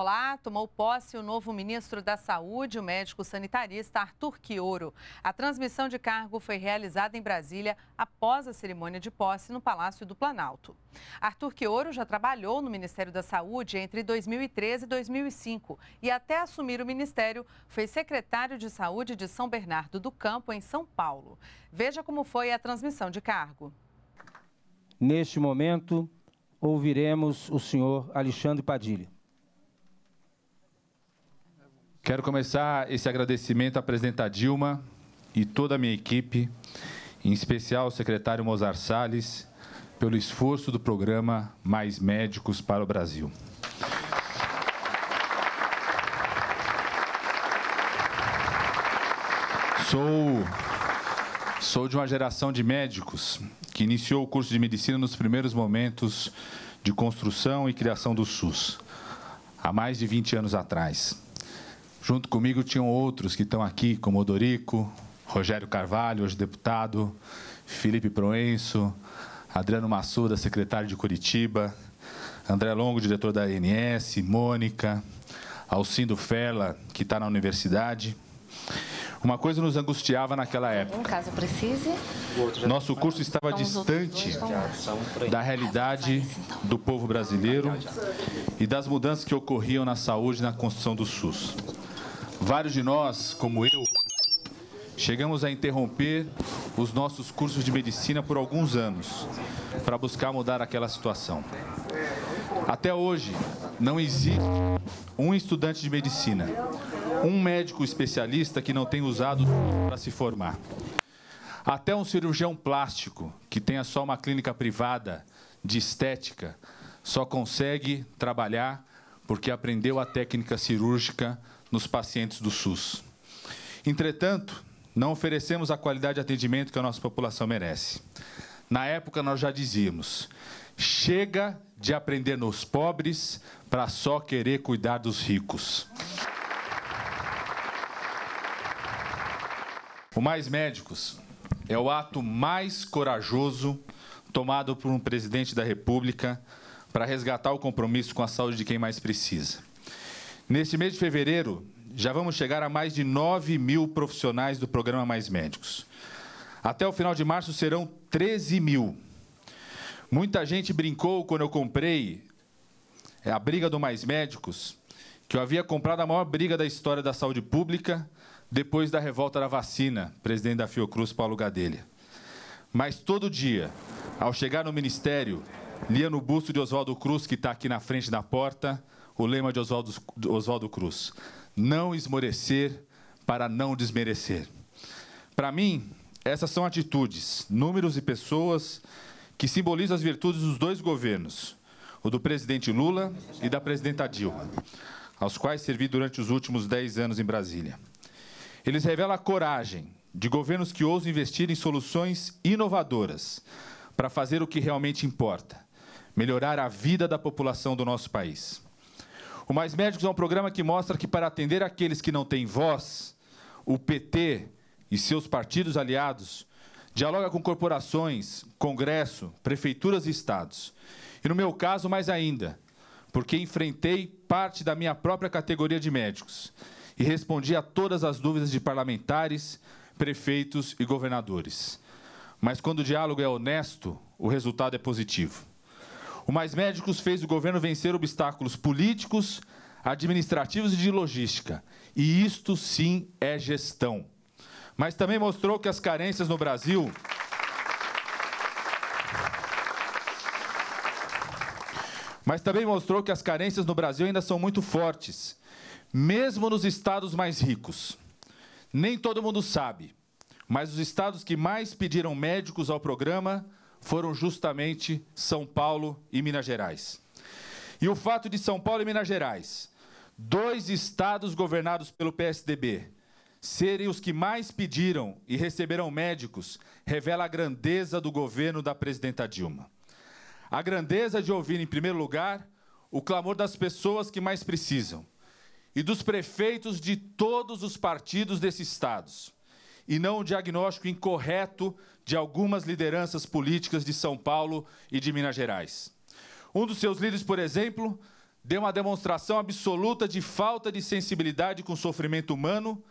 Olá, tomou posse o novo ministro da Saúde, o médico sanitarista Arthur Quioro. A transmissão de cargo foi realizada em Brasília após a cerimônia de posse no Palácio do Planalto. Arthur Quioro já trabalhou no Ministério da Saúde entre 2013 e 2005 e até assumir o ministério foi secretário de Saúde de São Bernardo do Campo, em São Paulo. Veja como foi a transmissão de cargo. Neste momento, ouviremos o senhor Alexandre Padilha. Quero começar esse agradecimento à presidenta Dilma e toda a minha equipe, em especial ao secretário Mozart Salles, pelo esforço do programa Mais Médicos para o Brasil. Sou, sou de uma geração de médicos que iniciou o curso de medicina nos primeiros momentos de construção e criação do SUS, há mais de 20 anos atrás. Junto comigo tinham outros que estão aqui, como Odorico, Rogério Carvalho, hoje deputado, Felipe Proenço, Adriano Massuda, secretário de Curitiba, André Longo, diretor da ANS, Mônica, Alcindo Fela, que está na universidade. Uma coisa nos angustiava naquela época. Um caso precise. Nosso curso estava então, distante da realidade então. do povo brasileiro e das mudanças que ocorriam na saúde e na construção do SUS. Vários de nós, como eu, chegamos a interromper os nossos cursos de medicina por alguns anos para buscar mudar aquela situação. Até hoje, não existe um estudante de medicina, um médico especialista que não tenha usado para se formar. Até um cirurgião plástico que tenha só uma clínica privada de estética só consegue trabalhar porque aprendeu a técnica cirúrgica nos pacientes do SUS. Entretanto, não oferecemos a qualidade de atendimento que a nossa população merece. Na época, nós já dizíamos: chega de aprender nos pobres para só querer cuidar dos ricos. O Mais Médicos é o ato mais corajoso tomado por um presidente da República para resgatar o compromisso com a saúde de quem mais precisa. Neste mês de fevereiro, já vamos chegar a mais de 9 mil profissionais do programa Mais Médicos. Até o final de março serão 13 mil. Muita gente brincou quando eu comprei é, a briga do Mais Médicos, que eu havia comprado a maior briga da história da saúde pública depois da revolta da vacina, presidente da Fiocruz, Paulo Gadelha. Mas todo dia, ao chegar no ministério, lia no busto de Oswaldo Cruz, que está aqui na frente da porta, o lema de Oswaldo Cruz: não esmorecer para não desmerecer. Para mim, essas são atitudes, números e pessoas que simbolizam as virtudes dos dois governos, o do presidente Lula e da presidenta Dilma, aos quais servi durante os últimos dez anos em Brasília. Eles revelam a coragem de governos que ousam investir em soluções inovadoras para fazer o que realmente importa, melhorar a vida da população do nosso país. O Mais Médicos é um programa que mostra que, para atender aqueles que não têm voz, o PT e seus partidos aliados dialoga com corporações, Congresso, prefeituras e estados. E no meu caso, mais ainda, porque enfrentei parte da minha própria categoria de médicos e respondi a todas as dúvidas de parlamentares, prefeitos e governadores. Mas quando o diálogo é honesto, o resultado é positivo. O Mais Médicos fez o governo vencer obstáculos políticos, administrativos e de logística. E isto sim é gestão. Mas também mostrou que as carências no Brasil. Mas também mostrou que as carências no Brasil ainda são muito fortes, mesmo nos estados mais ricos. Nem todo mundo sabe, mas os estados que mais pediram médicos ao programa foram justamente São Paulo e Minas Gerais. E o fato de São Paulo e Minas Gerais, dois estados governados pelo PSDB, serem os que mais pediram e receberam médicos, revela a grandeza do governo da presidenta Dilma. A grandeza de ouvir, em primeiro lugar, o clamor das pessoas que mais precisam e dos prefeitos de todos os partidos desses estados, e não o diagnóstico incorreto de algumas lideranças políticas de São Paulo e de Minas Gerais. Um dos seus líderes, por exemplo, deu uma demonstração absoluta de falta de sensibilidade com o sofrimento humano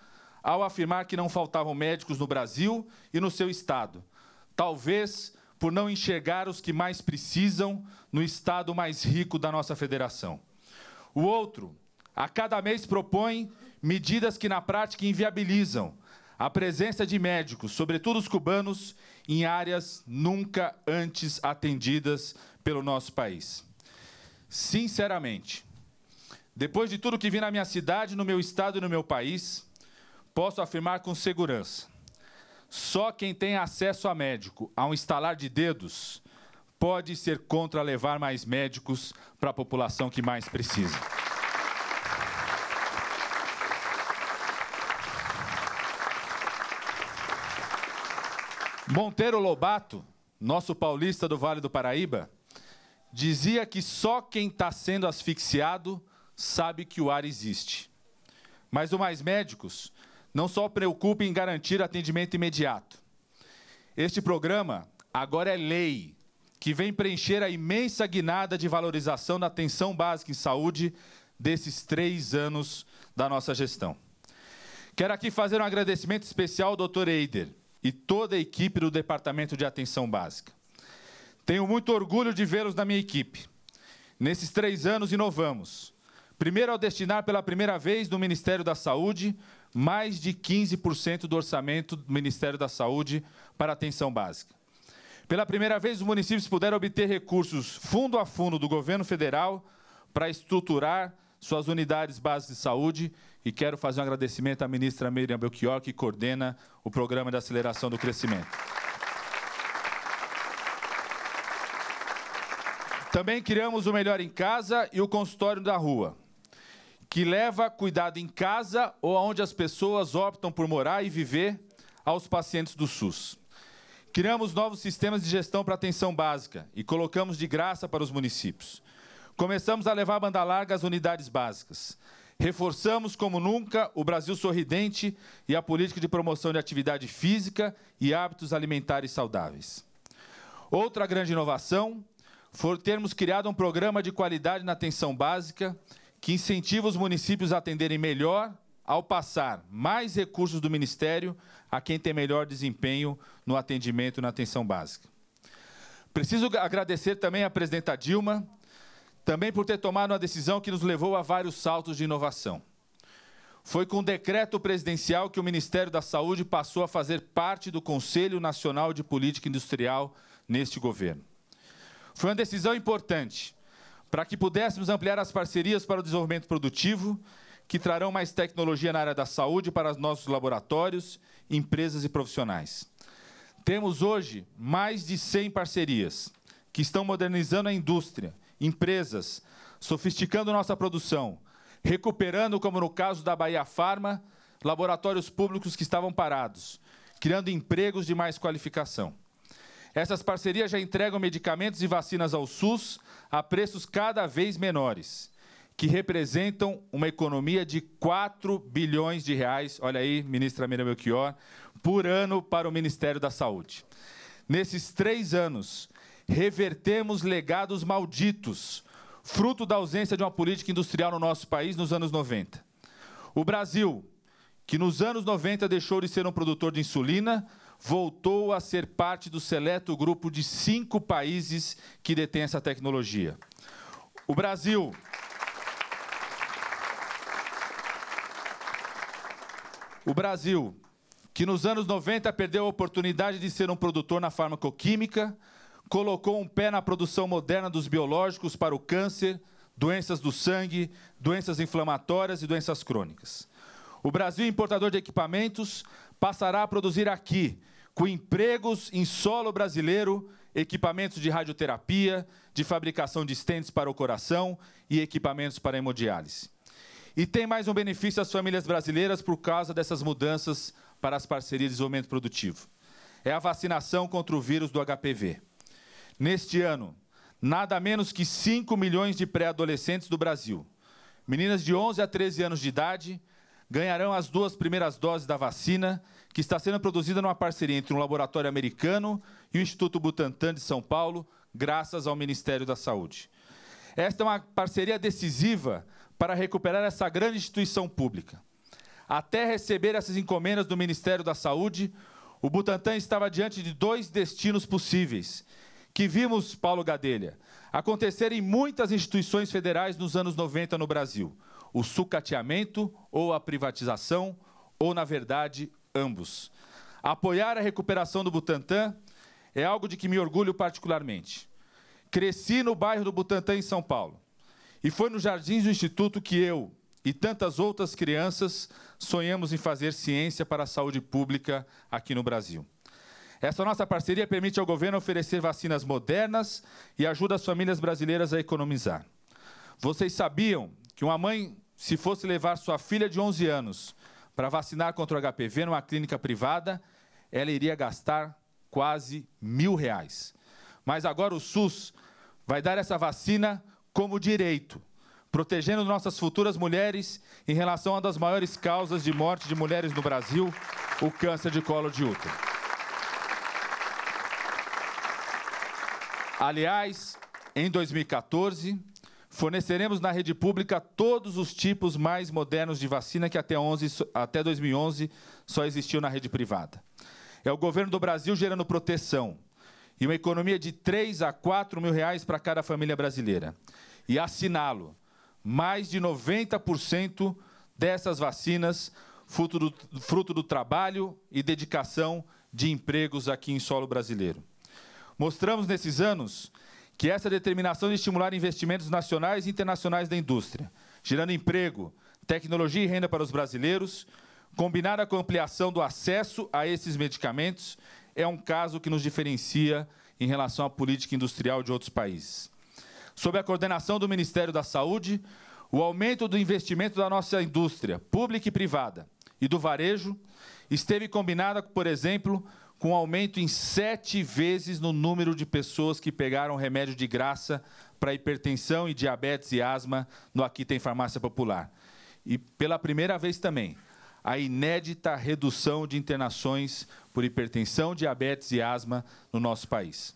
ao afirmar que não faltavam médicos no Brasil e no seu estado. Talvez por não enxergar os que mais precisam no estado mais rico da nossa federação. O outro, a cada mês propõe medidas que na prática inviabilizam a presença de médicos, sobretudo os cubanos, em áreas nunca antes atendidas pelo nosso país. Sinceramente, depois de tudo que vi na minha cidade, no meu estado e no meu país, posso afirmar com segurança: só quem tem acesso a médico a um estalar de dedos pode ser contra levar mais médicos para a população que mais precisa. Monteiro Lobato, nosso paulista do Vale do Paraíba, dizia que só quem está sendo asfixiado sabe que o ar existe. Mas os mais médicos não só preocupam em garantir atendimento imediato. Este programa agora é lei, que vem preencher a imensa guinada de valorização da atenção básica em saúde desses três anos da nossa gestão. Quero aqui fazer um agradecimento especial ao Dr. Eider, e toda a equipe do Departamento de Atenção Básica. Tenho muito orgulho de vê-los na minha equipe. Nesses três anos, inovamos. Primeiro, ao destinar pela primeira vez no Ministério da Saúde mais de 15% do orçamento do Ministério da Saúde para atenção básica. Pela primeira vez, os municípios puderam obter recursos fundo a fundo do governo federal para estruturar suas unidades básicas de saúde e quero fazer um agradecimento à ministra Miriam Belchior, que coordena o programa de aceleração do crescimento. Também criamos o Melhor em Casa e o Consultório da Rua, que leva cuidado em casa ou aonde as pessoas optam por morar e viver aos pacientes do SUS. Criamos novos sistemas de gestão para atenção básica e colocamos de graça para os municípios. Começamos a levar a banda larga às unidades básicas. Reforçamos, como nunca, o Brasil sorridente e a política de promoção de atividade física e hábitos alimentares saudáveis. Outra grande inovação foi termos criado um programa de qualidade na atenção básica que incentiva os municípios a atenderem melhor ao passar mais recursos do Ministério a quem tem melhor desempenho no atendimento na atenção básica. Preciso agradecer também à presidenta Dilma também por ter tomado uma decisão que nos levou a vários saltos de inovação. Foi com decreto presidencial que o Ministério da Saúde passou a fazer parte do Conselho Nacional de Política Industrial neste governo. Foi uma decisão importante para que pudéssemos ampliar as parcerias para o desenvolvimento produtivo, que trarão mais tecnologia na área da saúde para os nossos laboratórios, empresas e profissionais. Temos hoje mais de 100 parcerias que estão modernizando a indústria, empresas, sofisticando nossa produção, recuperando, como no caso da Bahia Farma, laboratórios públicos que estavam parados, criando empregos de mais qualificação. Essas parcerias já entregam medicamentos e vacinas ao SUS a preços cada vez menores, que representam uma economia de 4 bilhões de reais, olha aí, ministra Mira Melchior, por ano para o Ministério da Saúde. Nesses três anos, revertemos legados malditos, fruto da ausência de uma política industrial no nosso país nos anos 90. O Brasil, que nos anos 90 deixou de ser um produtor de insulina, voltou a ser parte do seleto grupo de cinco países que detém essa tecnologia. O Brasil. O Brasil, que nos anos 90 perdeu a oportunidade de ser um produtor na farmacoquímica, colocou um pé na produção moderna dos biológicos para o câncer, doenças do sangue, doenças inflamatórias e doenças crônicas. O Brasil, importador de equipamentos, passará a produzir aqui, com empregos em solo brasileiro, equipamentos de radioterapia, de fabricação de estentes para o coração e equipamentos para hemodiálise. E tem mais um benefício às famílias brasileiras por causa dessas mudanças para as parcerias de desenvolvimento produtivo. É a vacinação contra o vírus do HPV neste ano, nada menos que 5 milhões de pré-adolescentes do Brasil, meninas de 11 a 13 anos de idade, ganharão as duas primeiras doses da vacina, que está sendo produzida numa parceria entre um laboratório americano e o Instituto Butantan de São Paulo, graças ao Ministério da Saúde. Esta é uma parceria decisiva para recuperar essa grande instituição pública. Até receber essas encomendas do Ministério da Saúde, o Butantan estava diante de dois destinos possíveis, que vimos, Paulo Gadelha, acontecer em muitas instituições federais nos anos 90 no Brasil: o sucateamento ou a privatização, ou, na verdade, ambos. Apoiar a recuperação do Butantã é algo de que me orgulho particularmente. Cresci no bairro do Butantã, em São Paulo, e foi nos jardins do Instituto que eu e tantas outras crianças sonhamos em fazer ciência para a saúde pública aqui no Brasil. Essa nossa parceria permite ao governo oferecer vacinas modernas e ajuda as famílias brasileiras a economizar. Vocês sabiam que uma mãe, se fosse levar sua filha de 11 anos para vacinar contra o HPV numa clínica privada, ela iria gastar quase mil reais. Mas agora o SUS vai dar essa vacina como direito, protegendo nossas futuras mulheres em relação a uma das maiores causas de morte de mulheres no Brasil, o câncer de colo de útero. Aliás, em 2014, forneceremos na rede pública todos os tipos mais modernos de vacina que até, 11, até 2011 só existiu na rede privada. É o governo do Brasil gerando proteção e uma economia de 3 a 4 mil reais para cada família brasileira. E assinalo, mais de 90% dessas vacinas fruto do, fruto do trabalho e dedicação de empregos aqui em solo brasileiro. Mostramos nesses anos que essa determinação de estimular investimentos nacionais e internacionais da indústria, gerando emprego, tecnologia e renda para os brasileiros, combinada com a ampliação do acesso a esses medicamentos, é um caso que nos diferencia em relação à política industrial de outros países. Sob a coordenação do Ministério da Saúde, o aumento do investimento da nossa indústria, pública e privada, e do varejo, esteve combinada, por exemplo, com aumento em sete vezes no número de pessoas que pegaram remédio de graça para hipertensão e diabetes e asma no Aqui Tem Farmácia Popular. E pela primeira vez também, a inédita redução de internações por hipertensão, diabetes e asma no nosso país.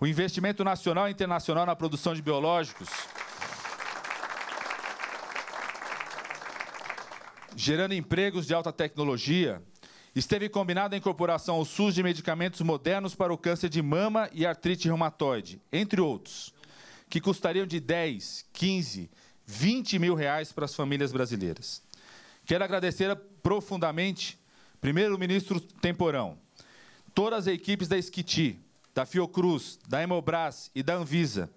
O investimento nacional e internacional na produção de biológicos. gerando empregos de alta tecnologia, Esteve combinada a incorporação ao SUS de medicamentos modernos para o câncer de mama e artrite reumatoide, entre outros, que custariam de 10, 15, 20 mil reais para as famílias brasileiras. Quero agradecer profundamente, primeiro-ministro Temporão, todas as equipes da Esquiti, da Fiocruz, da Hemobras e da Anvisa,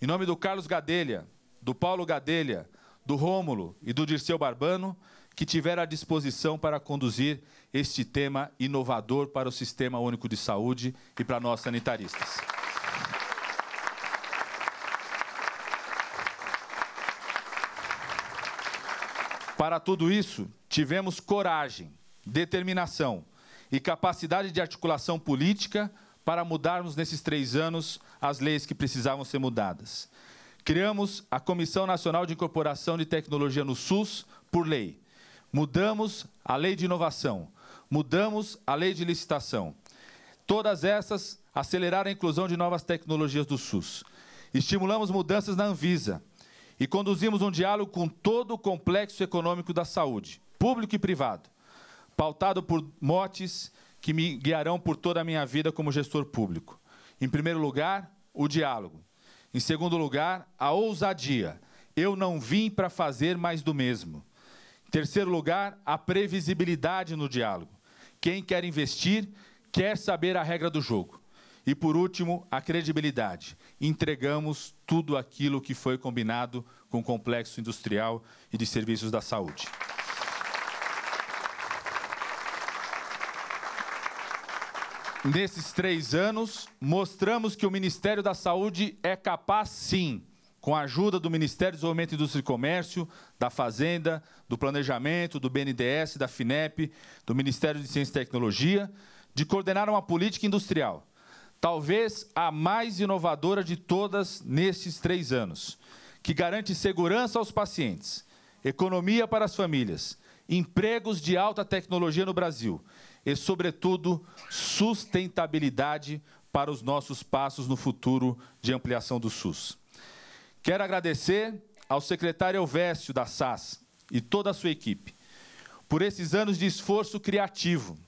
em nome do Carlos Gadelha, do Paulo Gadelha, do Rômulo e do Dirceu Barbano, que tiveram à disposição para conduzir este tema inovador para o Sistema Único de Saúde e para nós sanitaristas. Para tudo isso, tivemos coragem, determinação e capacidade de articulação política para mudarmos nesses três anos as leis que precisavam ser mudadas. Criamos a Comissão Nacional de Incorporação de Tecnologia no SUS por lei Mudamos a lei de inovação, mudamos a lei de licitação. Todas essas aceleraram a inclusão de novas tecnologias do SUS. Estimulamos mudanças na Anvisa e conduzimos um diálogo com todo o complexo econômico da saúde, público e privado, pautado por motes que me guiarão por toda a minha vida como gestor público. Em primeiro lugar, o diálogo. Em segundo lugar, a ousadia. Eu não vim para fazer mais do mesmo. Terceiro lugar, a previsibilidade no diálogo. Quem quer investir quer saber a regra do jogo. E por último, a credibilidade. Entregamos tudo aquilo que foi combinado com o complexo industrial e de serviços da saúde. Nesses três anos, mostramos que o Ministério da Saúde é capaz, sim, com a ajuda do Ministério do Desenvolvimento, Indústria e Comércio, da Fazenda, do Planejamento, do BNDES, da FINEP, do Ministério de Ciência e Tecnologia, de coordenar uma política industrial, talvez a mais inovadora de todas nestes três anos, que garante segurança aos pacientes, economia para as famílias, empregos de alta tecnologia no Brasil e, sobretudo, sustentabilidade para os nossos passos no futuro de ampliação do SUS. Quero agradecer ao secretário Elvésio da SAS e toda a sua equipe por esses anos de esforço criativo.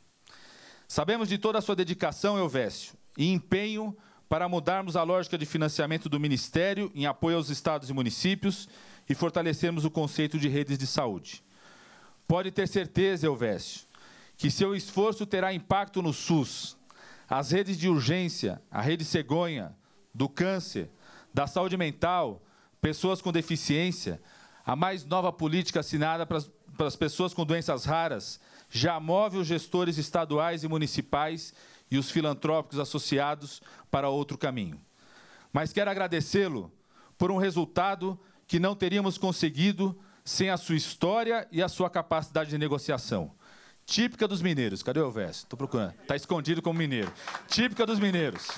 Sabemos de toda a sua dedicação, Elvésio, e empenho para mudarmos a lógica de financiamento do Ministério em apoio aos estados e municípios e fortalecermos o conceito de redes de saúde. Pode ter certeza, Elvésio, que seu esforço terá impacto no SUS, as redes de urgência, a rede cegonha, do câncer, da saúde mental, pessoas com deficiência, a mais nova política assinada para as, para as pessoas com doenças raras, já move os gestores estaduais e municipais e os filantrópicos associados para outro caminho. Mas quero agradecê-lo por um resultado que não teríamos conseguido sem a sua história e a sua capacidade de negociação. Típica dos mineiros. Cadê o verso? Estou procurando. Está escondido como mineiro. Típica dos mineiros.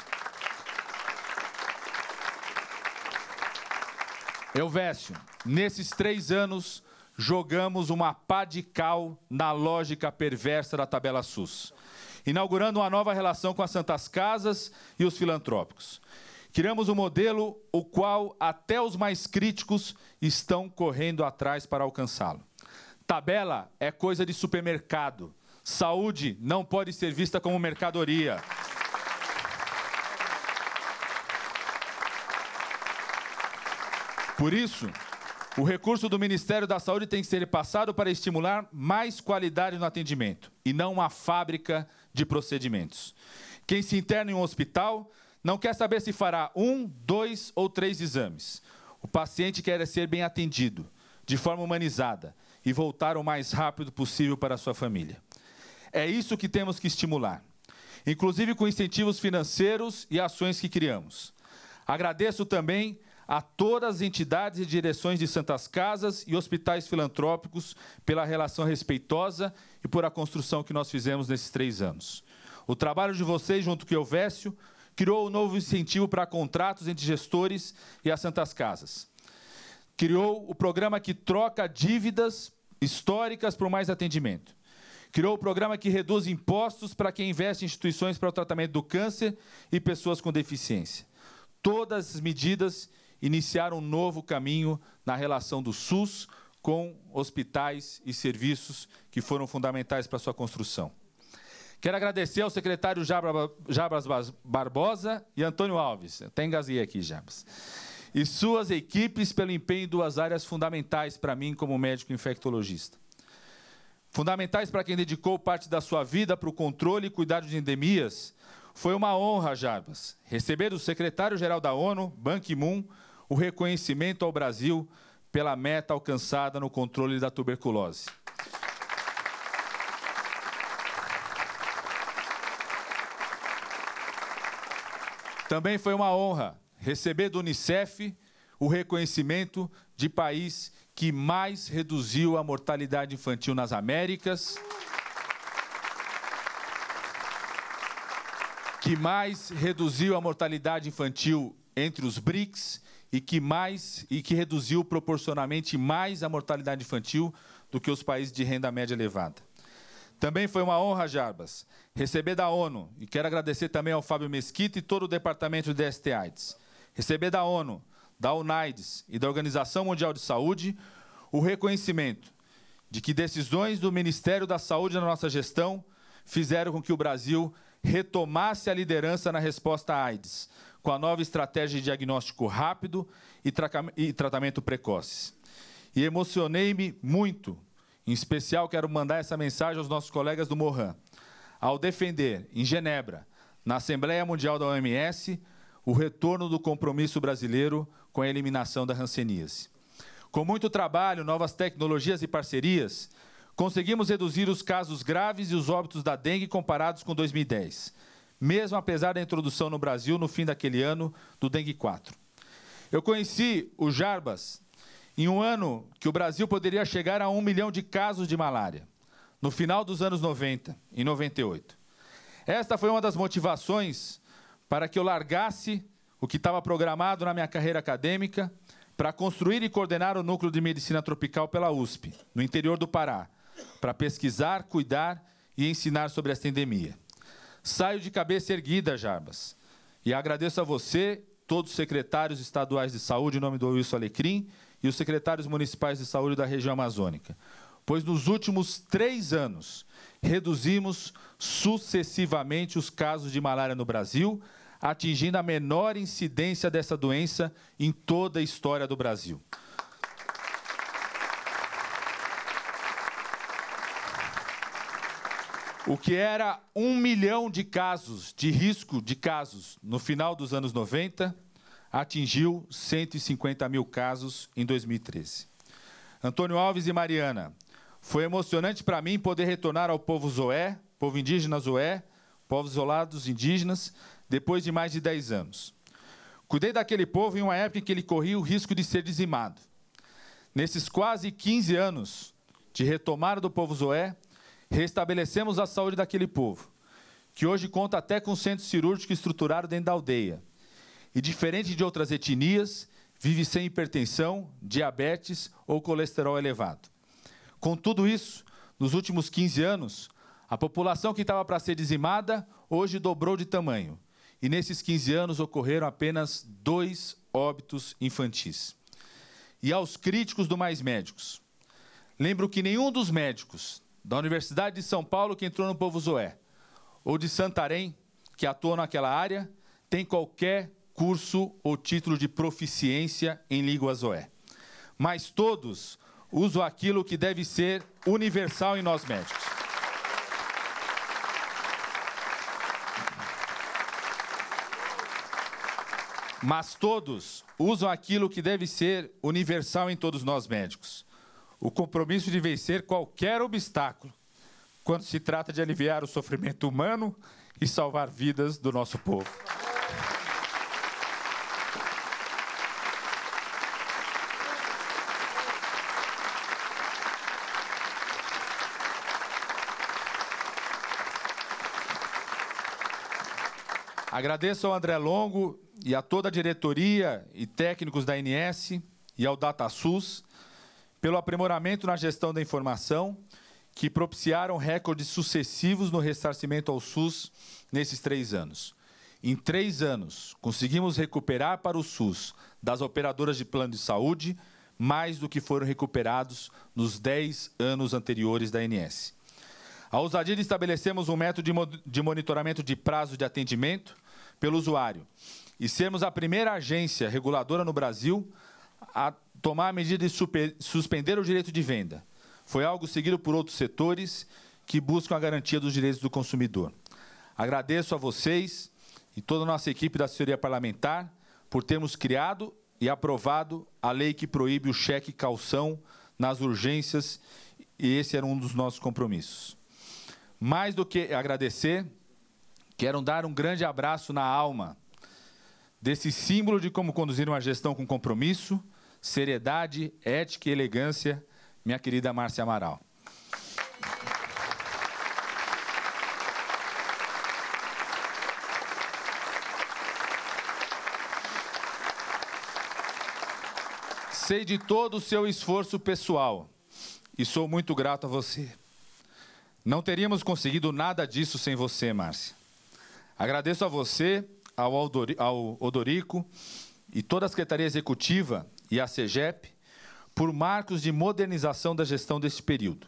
Elvésio, nesses três anos, jogamos uma pá de cal na lógica perversa da tabela SUS, inaugurando uma nova relação com as santas casas e os filantrópicos. Criamos um modelo o qual até os mais críticos estão correndo atrás para alcançá-lo. Tabela é coisa de supermercado. Saúde não pode ser vista como mercadoria. Por isso, o recurso do Ministério da Saúde tem que ser passado para estimular mais qualidade no atendimento e não uma fábrica de procedimentos. Quem se interna em um hospital não quer saber se fará um, dois ou três exames. O paciente quer ser bem atendido, de forma humanizada e voltar o mais rápido possível para a sua família. É isso que temos que estimular, inclusive com incentivos financeiros e ações que criamos. Agradeço também a todas as entidades e direções de santas casas e hospitais filantrópicos pela relação respeitosa e por a construção que nós fizemos nesses três anos. O trabalho de vocês, junto com o Elvésio, criou um novo incentivo para contratos entre gestores e as santas casas. Criou o programa que troca dívidas históricas por mais atendimento. Criou o programa que reduz impostos para quem investe em instituições para o tratamento do câncer e pessoas com deficiência. Todas as medidas iniciar um novo caminho na relação do SUS com hospitais e serviços que foram fundamentais para sua construção. Quero agradecer ao secretário Jabras Barbosa e Antônio Alves, até engasguei aqui, Jabras, e suas equipes pelo empenho em duas áreas fundamentais para mim como médico infectologista. Fundamentais para quem dedicou parte da sua vida para o controle e cuidado de endemias, foi uma honra, Jarbas, receber o secretário-geral da ONU, Ban Ki-moon, o reconhecimento ao Brasil pela meta alcançada no controle da tuberculose. Também foi uma honra receber do Unicef o reconhecimento de país que mais reduziu a mortalidade infantil nas Américas, que mais reduziu a mortalidade infantil entre os BRICS e que mais e que reduziu proporcionalmente mais a mortalidade infantil do que os países de renda média elevada. Também foi uma honra, Jarbas, receber da ONU, e quero agradecer também ao Fábio Mesquita e todo o departamento de DST AIDS, receber da ONU, da UNAIDS e da Organização Mundial de Saúde o reconhecimento de que decisões do Ministério da Saúde na nossa gestão fizeram com que o Brasil retomasse a liderança na resposta à AIDS, com a nova estratégia de diagnóstico rápido e, e tratamento precoces. E emocionei-me muito. Em especial, quero mandar essa mensagem aos nossos colegas do Mohan. Ao defender, em Genebra, na Assembleia Mundial da OMS, o retorno do compromisso brasileiro com a eliminação da ranceníase. Com muito trabalho, novas tecnologias e parcerias, conseguimos reduzir os casos graves e os óbitos da dengue comparados com 2010 mesmo apesar da introdução no Brasil, no fim daquele ano, do dengue 4. Eu conheci o Jarbas em um ano que o Brasil poderia chegar a um milhão de casos de malária, no final dos anos 90, em 98. Esta foi uma das motivações para que eu largasse o que estava programado na minha carreira acadêmica para construir e coordenar o núcleo de medicina tropical pela USP, no interior do Pará, para pesquisar, cuidar e ensinar sobre esta endemia. Saio de cabeça erguida, Jarbas, e agradeço a você, todos os secretários estaduais de saúde, em nome do Wilson Alecrim, e os secretários municipais de saúde da região amazônica, pois nos últimos três anos reduzimos sucessivamente os casos de malária no Brasil, atingindo a menor incidência dessa doença em toda a história do Brasil. O que era um milhão de casos, de risco de casos, no final dos anos 90, atingiu 150 mil casos em 2013. Antônio Alves e Mariana, foi emocionante para mim poder retornar ao povo Zoé, povo indígena Zoé, povos isolados indígenas, depois de mais de 10 anos. Cuidei daquele povo em uma época em que ele corria o risco de ser dizimado. Nesses quase 15 anos de retomada do povo Zoé, Restabelecemos a saúde daquele povo, que hoje conta até com um centro cirúrgico estruturado dentro da aldeia. E diferente de outras etnias, vive sem hipertensão, diabetes ou colesterol elevado. Com tudo isso, nos últimos 15 anos, a população que estava para ser dizimada hoje dobrou de tamanho. E nesses 15 anos ocorreram apenas dois óbitos infantis. E aos críticos do Mais Médicos. Lembro que nenhum dos médicos, da Universidade de São Paulo que entrou no povo Zoé, ou de Santarém, que atuou naquela área, tem qualquer curso ou título de proficiência em língua Zoé. Mas todos usam aquilo que deve ser universal em nós médicos. Mas todos usam aquilo que deve ser universal em todos nós médicos o compromisso de vencer qualquer obstáculo quando se trata de aliviar o sofrimento humano e salvar vidas do nosso povo. Agradeço ao André Longo e a toda a diretoria e técnicos da ANS e ao DataSUS pelo aprimoramento na gestão da informação, que propiciaram recordes sucessivos no ressarcimento ao SUS nesses três anos. Em três anos, conseguimos recuperar para o SUS, das operadoras de plano de saúde, mais do que foram recuperados nos dez anos anteriores da ANS. A ousadia de estabelecemos um método de monitoramento de prazo de atendimento pelo usuário e sermos a primeira agência reguladora no Brasil a Tomar a medida de super, suspender o direito de venda foi algo seguido por outros setores que buscam a garantia dos direitos do consumidor. Agradeço a vocês e toda a nossa equipe da assessoria parlamentar por termos criado e aprovado a lei que proíbe o cheque calção nas urgências, e esse era um dos nossos compromissos. Mais do que agradecer, quero dar um grande abraço na alma desse símbolo de como conduzir uma gestão com compromisso seriedade, ética e elegância, minha querida Márcia Amaral. Sei de todo o seu esforço pessoal e sou muito grato a você. Não teríamos conseguido nada disso sem você, Márcia. Agradeço a você, ao Odorico e toda a Secretaria Executiva e a CEGEP por marcos de modernização da gestão deste período.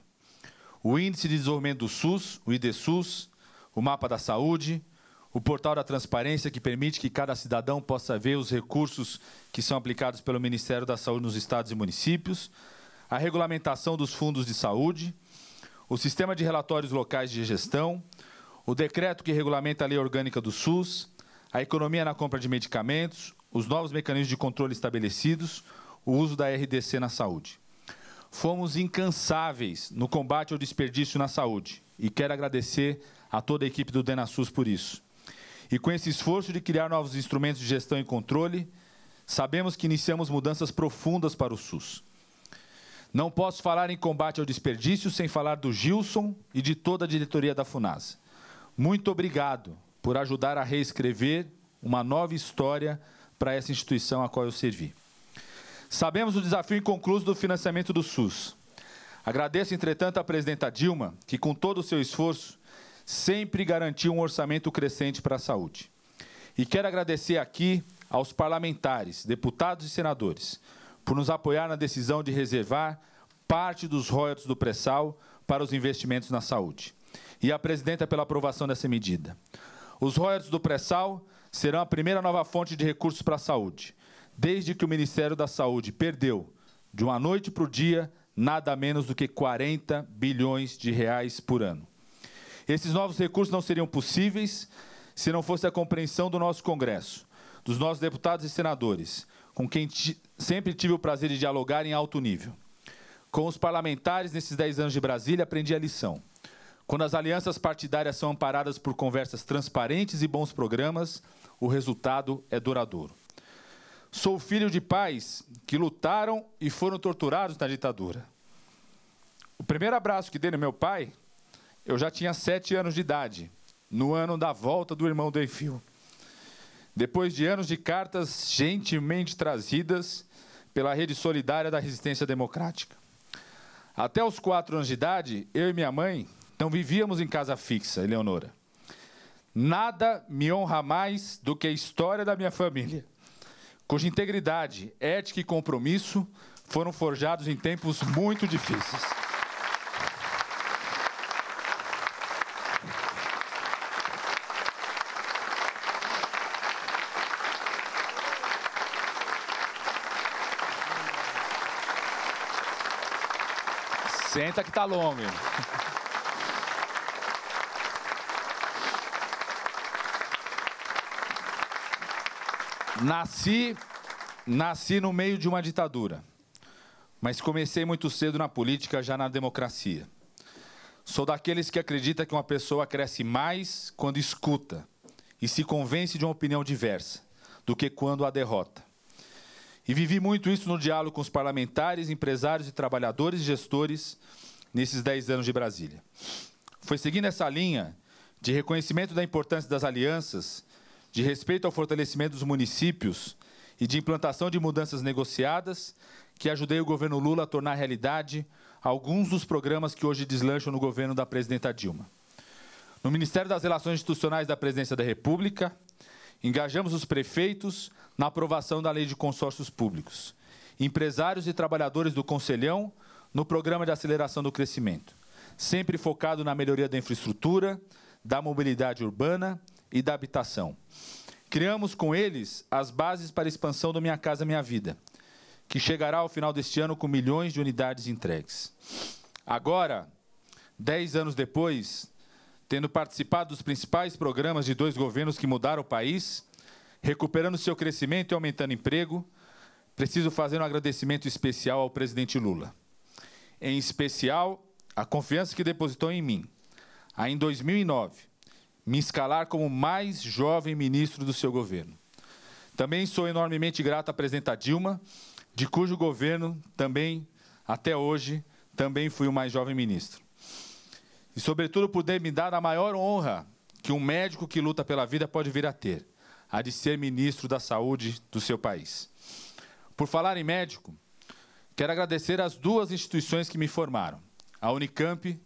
O Índice de Desenvolvimento do SUS, o IDSUS, o Mapa da Saúde, o Portal da Transparência, que permite que cada cidadão possa ver os recursos que são aplicados pelo Ministério da Saúde nos estados e municípios, a regulamentação dos fundos de saúde, o Sistema de Relatórios Locais de Gestão, o decreto que regulamenta a Lei Orgânica do SUS, a economia na compra de medicamentos, os novos mecanismos de controle estabelecidos, o uso da RDC na saúde. Fomos incansáveis no combate ao desperdício na saúde e quero agradecer a toda a equipe do DENASUS por isso. E com esse esforço de criar novos instrumentos de gestão e controle, sabemos que iniciamos mudanças profundas para o SUS. Não posso falar em combate ao desperdício sem falar do Gilson e de toda a diretoria da FUNASA. Muito obrigado por ajudar a reescrever uma nova história para essa instituição a qual eu servi. Sabemos o desafio inconcluso do financiamento do SUS. Agradeço, entretanto, à presidenta Dilma, que, com todo o seu esforço, sempre garantiu um orçamento crescente para a saúde. E quero agradecer aqui aos parlamentares, deputados e senadores, por nos apoiar na decisão de reservar parte dos royalties do pré-sal para os investimentos na saúde. E à presidenta pela aprovação dessa medida. Os royalties do pré-sal serão a primeira nova fonte de recursos para a saúde, desde que o Ministério da Saúde perdeu, de uma noite para o dia, nada menos do que 40 bilhões de reais por ano. Esses novos recursos não seriam possíveis se não fosse a compreensão do nosso Congresso, dos nossos deputados e senadores, com quem sempre tive o prazer de dialogar em alto nível. Com os parlamentares, nesses 10 anos de Brasília, aprendi a lição. Quando as alianças partidárias são amparadas por conversas transparentes e bons programas, o resultado é duradouro. Sou filho de pais que lutaram e foram torturados na ditadura. O primeiro abraço que dei no meu pai, eu já tinha sete anos de idade, no ano da volta do irmão do Enfio. Depois de anos de cartas gentilmente trazidas pela Rede Solidária da Resistência Democrática. Até os quatro anos de idade, eu e minha mãe não vivíamos em casa fixa, Eleonora. Nada me honra mais do que a história da minha família, cuja integridade, ética e compromisso foram forjados em tempos muito difíceis. Senta que tá longo. Nasci, nasci no meio de uma ditadura, mas comecei muito cedo na política, já na democracia. Sou daqueles que acredita que uma pessoa cresce mais quando escuta e se convence de uma opinião diversa do que quando a derrota. E vivi muito isso no diálogo com os parlamentares, empresários e trabalhadores e gestores nesses 10 anos de Brasília. Foi seguindo essa linha de reconhecimento da importância das alianças de respeito ao fortalecimento dos municípios e de implantação de mudanças negociadas, que ajudei o governo Lula a tornar realidade alguns dos programas que hoje deslancham no governo da presidenta Dilma. No Ministério das Relações Institucionais da Presidência da República, engajamos os prefeitos na aprovação da Lei de Consórcios Públicos, empresários e trabalhadores do Conselhão no Programa de Aceleração do Crescimento, sempre focado na melhoria da infraestrutura, da mobilidade urbana e da habitação. Criamos com eles as bases para a expansão do Minha Casa Minha Vida, que chegará ao final deste ano com milhões de unidades entregues. Agora, dez anos depois, tendo participado dos principais programas de dois governos que mudaram o país, recuperando seu crescimento e aumentando emprego, preciso fazer um agradecimento especial ao presidente Lula. Em especial, a confiança que depositou em mim. Aí, em 2009, me escalar como mais jovem ministro do seu governo. Também sou enormemente grato à presidenta Dilma, de cujo governo também, até hoje, também fui o mais jovem ministro. E, sobretudo, poder me dar a maior honra que um médico que luta pela vida pode vir a ter, a de ser ministro da saúde do seu país. Por falar em médico, quero agradecer às duas instituições que me formaram, a Unicamp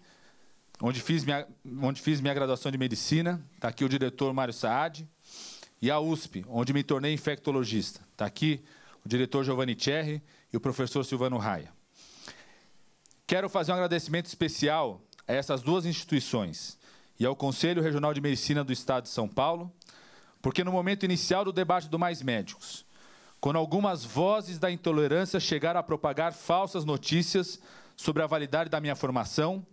onde fiz minha, onde fiz minha graduação de medicina. Está aqui o diretor Mário Saad. E a USP, onde me tornei infectologista. Está aqui o diretor Giovanni Cherry e o professor Silvano Raia. Quero fazer um agradecimento especial a essas duas instituições e ao Conselho Regional de Medicina do Estado de São Paulo, porque no momento inicial do debate do Mais Médicos, quando algumas vozes da intolerância chegaram a propagar falsas notícias sobre a validade da minha formação,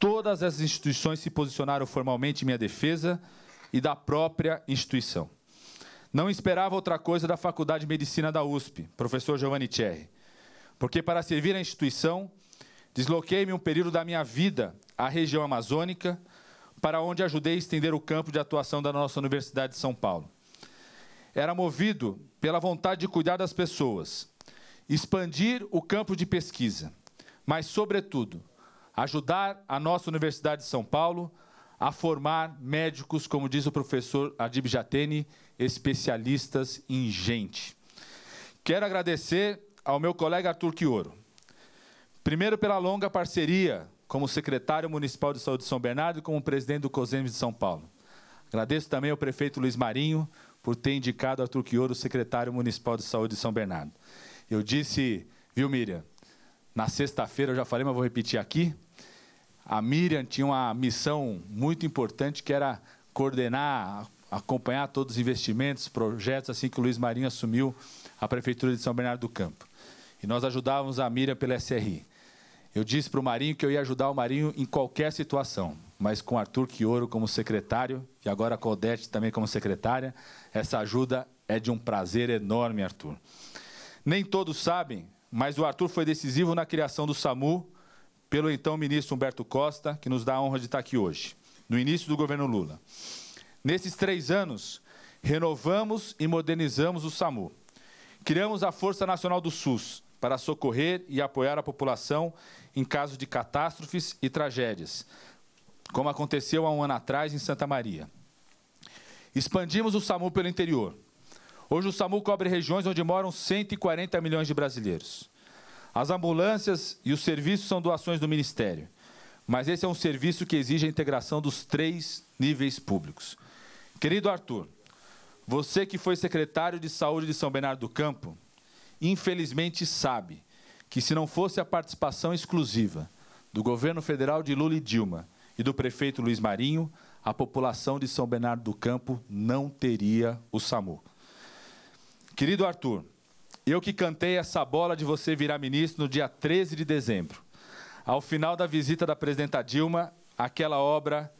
Todas as instituições se posicionaram formalmente em minha defesa e da própria instituição. Não esperava outra coisa da Faculdade de Medicina da USP, professor Giovanni Thierry, porque para servir à instituição, desloquei-me um período da minha vida à região amazônica, para onde ajudei a estender o campo de atuação da nossa Universidade de São Paulo. Era movido pela vontade de cuidar das pessoas, expandir o campo de pesquisa, mas, sobretudo, ajudar a nossa Universidade de São Paulo a formar médicos, como diz o professor Adib Jatene, especialistas em gente. Quero agradecer ao meu colega Arthur Quioro. Primeiro, pela longa parceria como secretário municipal de saúde de São Bernardo e como presidente do COSEMES de São Paulo. Agradeço também ao prefeito Luiz Marinho por ter indicado Arthur Quioro, secretário municipal de saúde de São Bernardo. Eu disse, viu, Miriam, na sexta-feira eu já falei, mas vou repetir aqui, a Miriam tinha uma missão muito importante que era coordenar, acompanhar todos os investimentos, projetos, assim que o Luiz Marinho assumiu a Prefeitura de São Bernardo do Campo. E nós ajudávamos a Miriam pela SRI. Eu disse para o Marinho que eu ia ajudar o Marinho em qualquer situação, mas com Arthur Quioro como secretário e agora com a Odete também como secretária, essa ajuda é de um prazer enorme, Arthur. Nem todos sabem, mas o Arthur foi decisivo na criação do SAMU pelo então ministro Humberto Costa, que nos dá a honra de estar aqui hoje, no início do governo Lula. Nesses três anos, renovamos e modernizamos o SAMU. Criamos a Força Nacional do SUS para socorrer e apoiar a população em caso de catástrofes e tragédias, como aconteceu há um ano atrás em Santa Maria. Expandimos o SAMU pelo interior. Hoje o SAMU cobre regiões onde moram 140 milhões de brasileiros. As ambulâncias e os serviços são doações do Ministério, mas esse é um serviço que exige a integração dos três níveis públicos. Querido Arthur, você que foi secretário de Saúde de São Bernardo do Campo, infelizmente sabe que se não fosse a participação exclusiva do governo federal de Lula e Dilma e do prefeito Luiz Marinho, a população de São Bernardo do Campo não teria o SAMU. Querido Arthur, eu que cantei essa bola de você virar ministro no dia 13 de dezembro. Ao final da visita da presidenta Dilma, aquela obra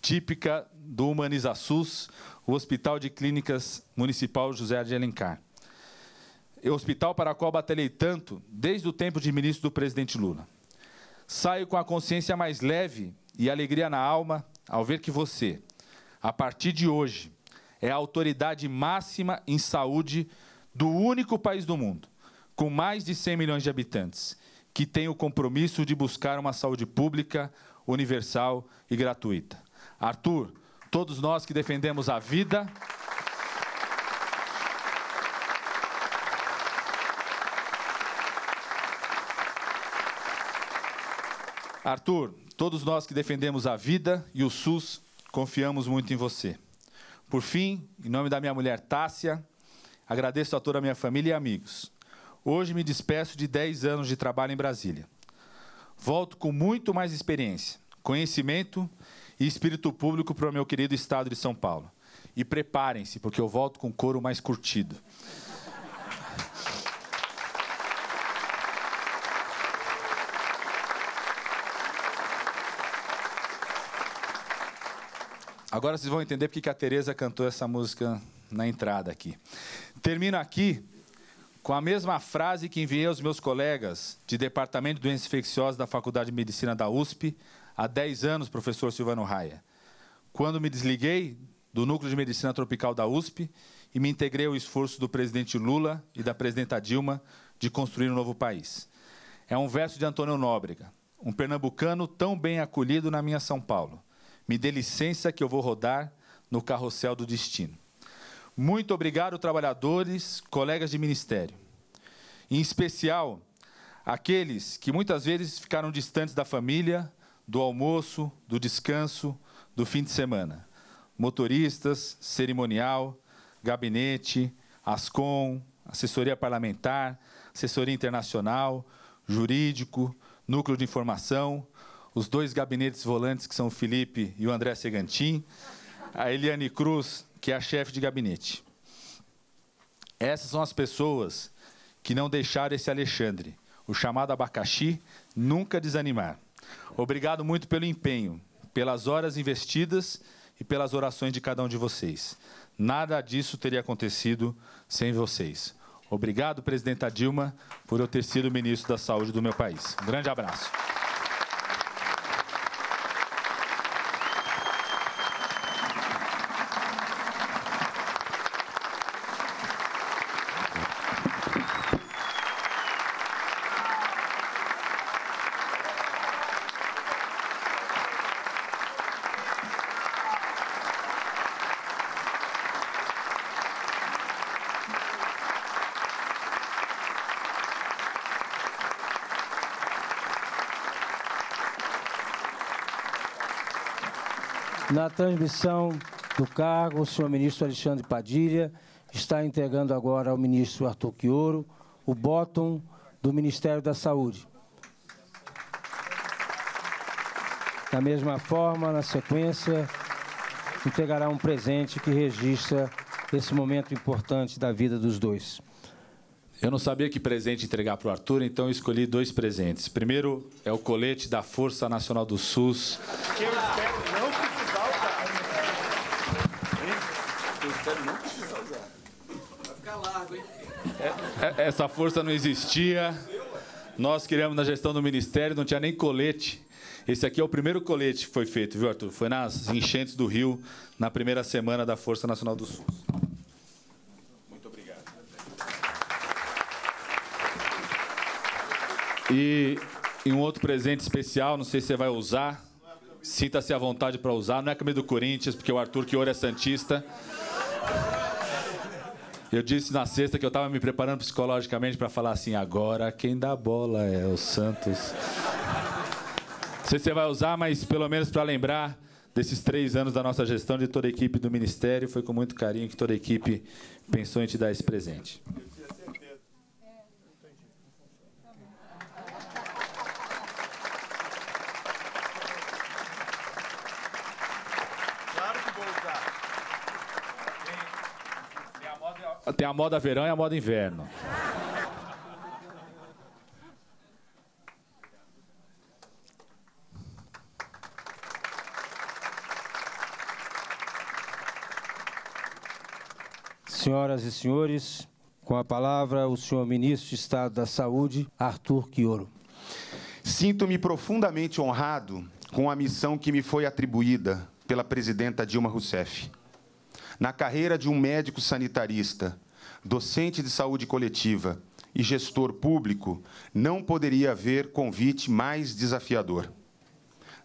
típica do Humanizasus, o Hospital de Clínicas Municipal José de Alencar. É o hospital para o qual batalhei tanto desde o tempo de ministro do presidente Lula. Saio com a consciência mais leve e alegria na alma ao ver que você, a partir de hoje, é a autoridade máxima em saúde do único país do mundo com mais de 100 milhões de habitantes que tem o compromisso de buscar uma saúde pública, universal e gratuita. Arthur, todos nós que defendemos a vida. Arthur, todos nós que defendemos a vida e o SUS confiamos muito em você. Por fim, em nome da minha mulher Tássia, Agradeço a toda a minha família e amigos. Hoje me despeço de 10 anos de trabalho em Brasília. Volto com muito mais experiência, conhecimento e espírito público para o meu querido estado de São Paulo. E preparem-se, porque eu volto com o coro mais curtido. Agora vocês vão entender porque que a Tereza cantou essa música na entrada aqui. Termino aqui com a mesma frase que enviei aos meus colegas de Departamento de Doenças Infecciosas da Faculdade de Medicina da USP há 10 anos, professor Silvano Raia. Quando me desliguei do Núcleo de Medicina Tropical da USP e me integrei ao esforço do presidente Lula e da presidenta Dilma de construir um novo país. É um verso de Antônio Nóbrega, um pernambucano tão bem acolhido na minha São Paulo. Me dê licença que eu vou rodar no carrossel do destino. Muito obrigado, trabalhadores, colegas de ministério. Em especial, aqueles que muitas vezes ficaram distantes da família, do almoço, do descanso, do fim de semana. Motoristas, cerimonial, gabinete, ASCOM, assessoria parlamentar, assessoria internacional, jurídico, núcleo de informação, os dois gabinetes volantes que são o Felipe e o André Segantin a Eliane Cruz, que é a chefe de gabinete. Essas são as pessoas que não deixaram esse Alexandre, o chamado abacaxi, nunca desanimar. Obrigado muito pelo empenho, pelas horas investidas e pelas orações de cada um de vocês. Nada disso teria acontecido sem vocês. Obrigado, presidenta Dilma, por eu ter sido ministro da Saúde do meu país. Um grande abraço. transmissão do cargo, o senhor ministro Alexandre Padilha está entregando agora ao ministro Arthur Quioro o bottom do Ministério da Saúde. Da mesma forma, na sequência, entregará um presente que registra esse momento importante da vida dos dois. Eu não sabia que presente entregar para o Arthur, então escolhi dois presentes. Primeiro é o colete da Força Nacional do SUS. eu espero É, é, essa força não existia. Nós criamos na gestão do Ministério, não tinha nem colete. Esse aqui é o primeiro colete que foi feito, viu, Arthur? Foi nas enchentes do Rio, na primeira semana da Força Nacional do Sul. Muito obrigado. E, e um outro presente especial, não sei se você vai usar. Sinta-se à vontade para usar. Não é a camisa do Corinthians, porque o Arthur que ouro, é santista. Eu disse na sexta que eu estava me preparando psicologicamente para falar assim: agora quem dá bola é o Santos. Não sei se você vai usar, mas pelo menos para lembrar desses três anos da nossa gestão, de toda a equipe do Ministério, foi com muito carinho que toda a equipe pensou em te dar esse presente. Tem a moda verão e a moda inverno. Senhoras e senhores, com a palavra o senhor ministro de Estado da Saúde, Arthur Quioro. Sinto-me profundamente honrado com a missão que me foi atribuída pela presidenta Dilma Rousseff na carreira de um médico sanitarista, docente de saúde coletiva e gestor público, não poderia haver convite mais desafiador.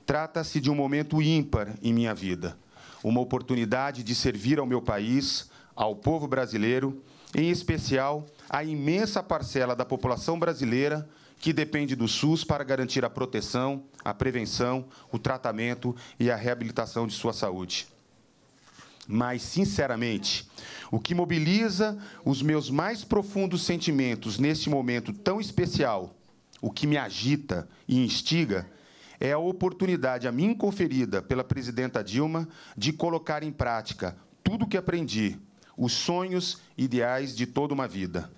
Trata-se de um momento ímpar em minha vida, uma oportunidade de servir ao meu país, ao povo brasileiro, em especial à imensa parcela da população brasileira que depende do SUS para garantir a proteção, a prevenção, o tratamento e a reabilitação de sua saúde. Mas, sinceramente, o que mobiliza os meus mais profundos sentimentos neste momento tão especial, o que me agita e instiga, é a oportunidade a mim conferida pela presidenta Dilma de colocar em prática tudo o que aprendi, os sonhos ideais de toda uma vida.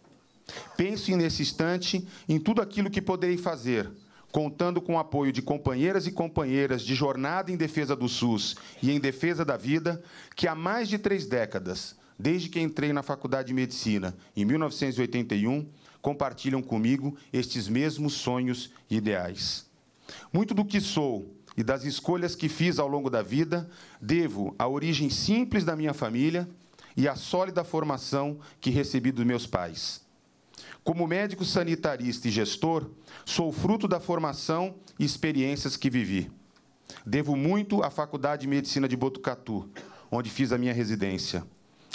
Penso nesse instante em tudo aquilo que poderei fazer contando com o apoio de companheiras e companheiras de jornada em defesa do SUS e em defesa da vida, que há mais de três décadas, desde que entrei na Faculdade de Medicina, em 1981, compartilham comigo estes mesmos sonhos e ideais. Muito do que sou e das escolhas que fiz ao longo da vida devo à origem simples da minha família e à sólida formação que recebi dos meus pais como médico sanitarista e gestor, sou fruto da formação e experiências que vivi. Devo muito à Faculdade de Medicina de Botucatu, onde fiz a minha residência.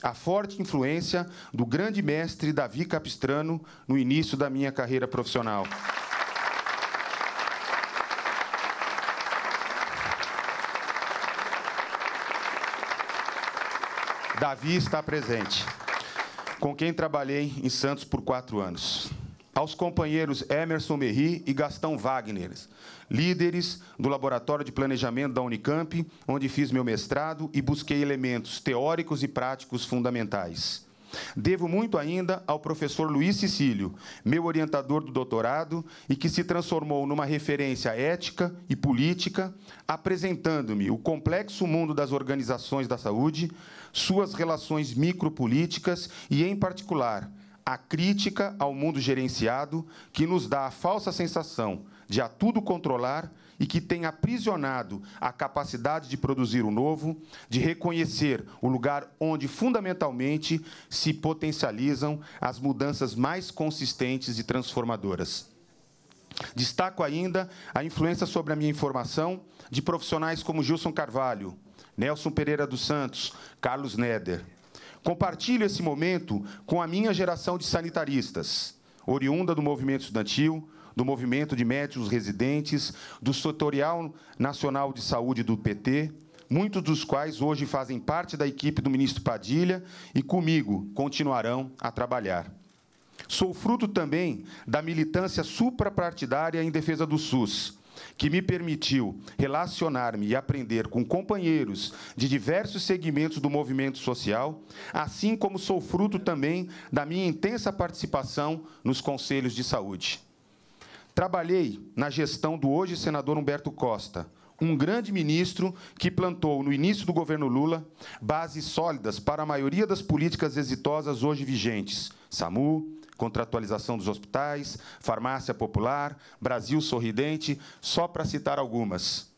A forte influência do grande mestre Davi Capistrano no início da minha carreira profissional. Davi está presente com quem trabalhei em Santos por quatro anos. Aos companheiros Emerson Merri e Gastão Wagner, líderes do Laboratório de Planejamento da Unicamp, onde fiz meu mestrado e busquei elementos teóricos e práticos fundamentais. Devo muito ainda ao professor Luiz Cecílio, meu orientador do doutorado e que se transformou numa referência ética e política, apresentando-me o complexo mundo das organizações da saúde, suas relações micropolíticas e, em particular, a crítica ao mundo gerenciado que nos dá a falsa sensação de a tudo controlar e que tem aprisionado a capacidade de produzir o novo, de reconhecer o lugar onde fundamentalmente se potencializam as mudanças mais consistentes e transformadoras. Destaco ainda a influência sobre a minha informação de profissionais como Gilson Carvalho, Nelson Pereira dos Santos, Carlos Neder. Compartilho esse momento com a minha geração de sanitaristas, oriunda do movimento estudantil, do movimento de médicos residentes, do Setorial Nacional de Saúde do PT, muitos dos quais hoje fazem parte da equipe do ministro Padilha e comigo continuarão a trabalhar. Sou fruto também da militância suprapartidária em defesa do SUS, que me permitiu relacionar-me e aprender com companheiros de diversos segmentos do movimento social, assim como sou fruto também da minha intensa participação nos conselhos de saúde. Trabalhei na gestão do hoje senador Humberto Costa, um grande ministro que plantou, no início do governo Lula, bases sólidas para a maioria das políticas exitosas hoje vigentes: SAMU, contratualização dos hospitais, farmácia popular, Brasil Sorridente, só para citar algumas.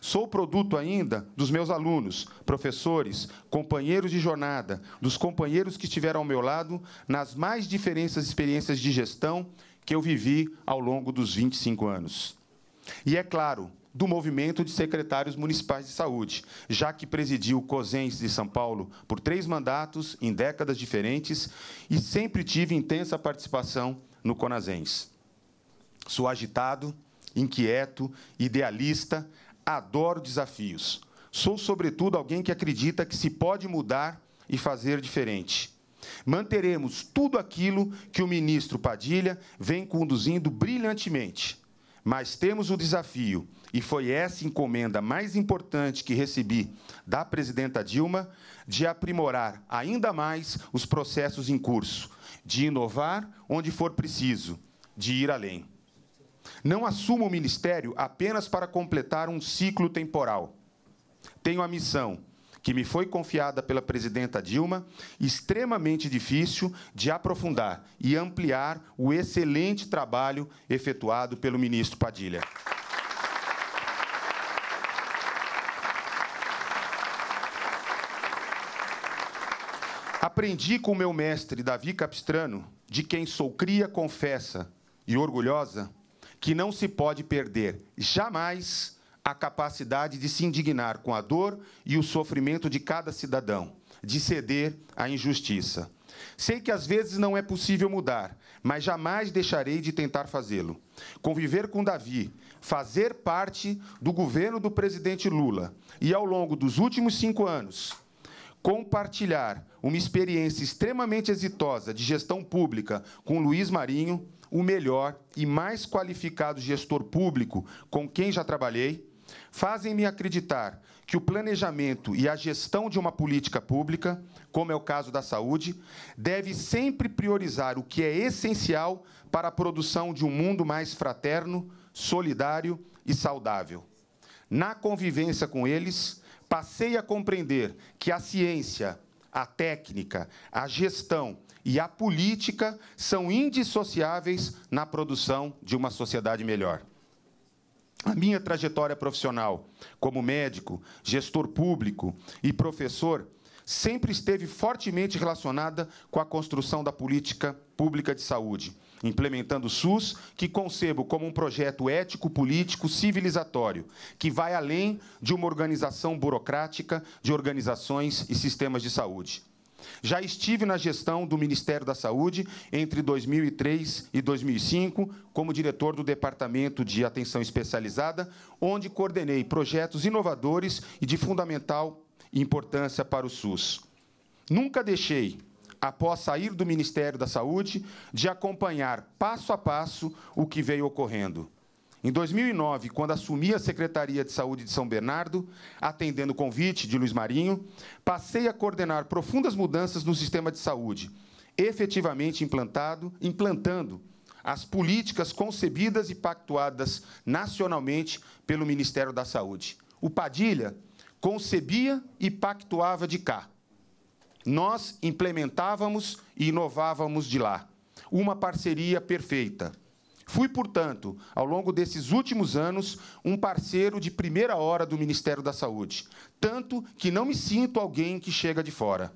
Sou produto ainda dos meus alunos, professores, companheiros de jornada, dos companheiros que estiveram ao meu lado nas mais diferentes experiências de gestão que eu vivi ao longo dos 25 anos. E é claro, do movimento de secretários municipais de saúde, já que presidiu o COSENS de São Paulo por três mandatos em décadas diferentes e sempre tive intensa participação no CONASENS. Sou agitado, inquieto, idealista, adoro desafios. Sou, sobretudo, alguém que acredita que se pode mudar e fazer diferente. Manteremos tudo aquilo que o ministro Padilha vem conduzindo brilhantemente, mas temos o desafio e foi essa encomenda mais importante que recebi da presidenta Dilma de aprimorar ainda mais os processos em curso, de inovar onde for preciso, de ir além. Não assumo o ministério apenas para completar um ciclo temporal. Tenho a missão, que me foi confiada pela presidenta Dilma, extremamente difícil de aprofundar e ampliar o excelente trabalho efetuado pelo ministro Padilha. Aprendi com meu mestre Davi Capistrano, de quem sou cria, confessa e orgulhosa, que não se pode perder jamais a capacidade de se indignar com a dor e o sofrimento de cada cidadão, de ceder à injustiça. Sei que às vezes não é possível mudar, mas jamais deixarei de tentar fazê-lo. Conviver com Davi, fazer parte do governo do presidente Lula e, ao longo dos últimos cinco anos, compartilhar uma experiência extremamente exitosa de gestão pública com Luiz Marinho, o melhor e mais qualificado gestor público com quem já trabalhei, fazem-me acreditar que o planejamento e a gestão de uma política pública, como é o caso da saúde, deve sempre priorizar o que é essencial para a produção de um mundo mais fraterno, solidário e saudável. Na convivência com eles, passei a compreender que a ciência, a técnica, a gestão e a política são indissociáveis na produção de uma sociedade melhor. A minha trajetória profissional como médico, gestor público e professor sempre esteve fortemente relacionada com a construção da política pública de saúde implementando o SUS, que concebo como um projeto ético, político, civilizatório, que vai além de uma organização burocrática de organizações e sistemas de saúde. Já estive na gestão do Ministério da Saúde entre 2003 e 2005, como diretor do Departamento de Atenção Especializada, onde coordenei projetos inovadores e de fundamental importância para o SUS. Nunca deixei após sair do Ministério da Saúde, de acompanhar passo a passo o que veio ocorrendo. Em 2009, quando assumi a Secretaria de Saúde de São Bernardo, atendendo o convite de Luiz Marinho, passei a coordenar profundas mudanças no sistema de saúde, efetivamente implantado, implantando as políticas concebidas e pactuadas nacionalmente pelo Ministério da Saúde. O Padilha concebia e pactuava de cá. Nós implementávamos e inovávamos de lá. Uma parceria perfeita. Fui, portanto, ao longo desses últimos anos, um parceiro de primeira hora do Ministério da Saúde, tanto que não me sinto alguém que chega de fora.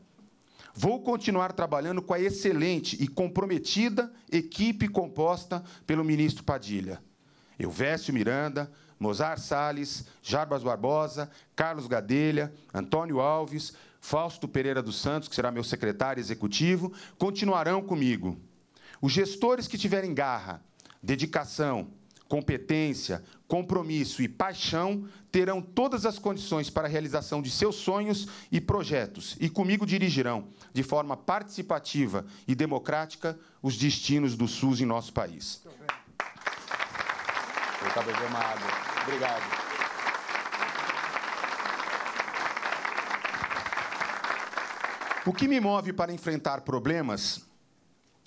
Vou continuar trabalhando com a excelente e comprometida equipe composta pelo ministro Padilha. Elvésio Miranda, Mozart Salles, Jarbas Barbosa, Carlos Gadelha, Antônio Alves, Fausto Pereira dos Santos, que será meu secretário executivo, continuarão comigo. Os gestores que tiverem garra, dedicação, competência, compromisso e paixão terão todas as condições para a realização de seus sonhos e projetos e comigo dirigirão, de forma participativa e democrática, os destinos do SUS em nosso país. Muito bem. Obrigado. O que me move para enfrentar problemas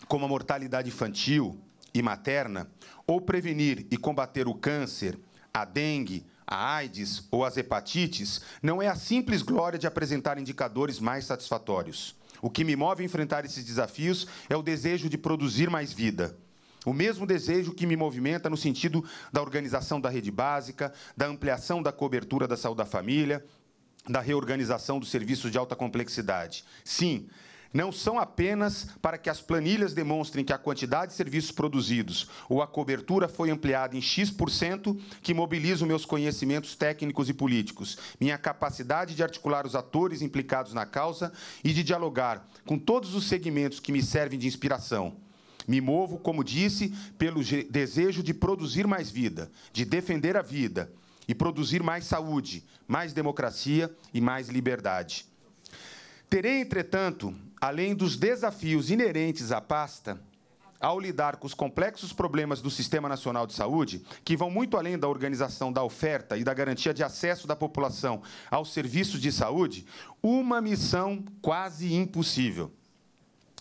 como a mortalidade infantil e materna, ou prevenir e combater o câncer, a dengue, a AIDS ou as hepatites, não é a simples glória de apresentar indicadores mais satisfatórios. O que me move a enfrentar esses desafios é o desejo de produzir mais vida. O mesmo desejo que me movimenta no sentido da organização da rede básica, da ampliação da cobertura da saúde da família, da reorganização dos serviços de alta complexidade. Sim, não são apenas para que as planilhas demonstrem que a quantidade de serviços produzidos ou a cobertura foi ampliada em X% que mobilizo meus conhecimentos técnicos e políticos, minha capacidade de articular os atores implicados na causa e de dialogar com todos os segmentos que me servem de inspiração. Me movo, como disse, pelo desejo de produzir mais vida, de defender a vida, e produzir mais saúde, mais democracia e mais liberdade. Terei, entretanto, além dos desafios inerentes à pasta, ao lidar com os complexos problemas do Sistema Nacional de Saúde, que vão muito além da organização da oferta e da garantia de acesso da população aos serviços de saúde, uma missão quase impossível: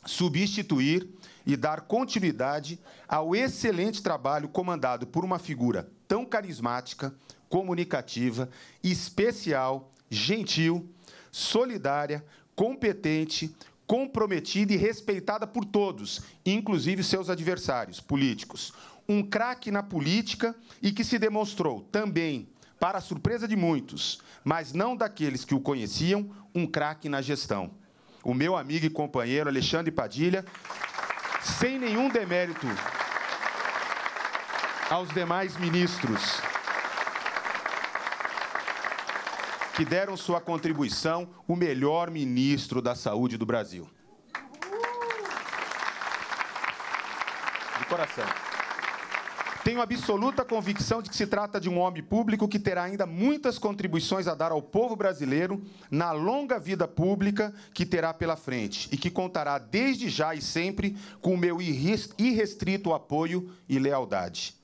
substituir e dar continuidade ao excelente trabalho comandado por uma figura tão carismática, comunicativa, especial, gentil, solidária, competente, comprometida e respeitada por todos, inclusive seus adversários políticos. Um craque na política e que se demonstrou também, para a surpresa de muitos, mas não daqueles que o conheciam, um craque na gestão. O meu amigo e companheiro Alexandre Padilha, sem nenhum demérito aos demais ministros que deram sua contribuição, o melhor ministro da Saúde do Brasil. De coração. Tenho absoluta convicção de que se trata de um homem público que terá ainda muitas contribuições a dar ao povo brasileiro na longa vida pública que terá pela frente e que contará desde já e sempre com o meu irrestrito apoio e lealdade.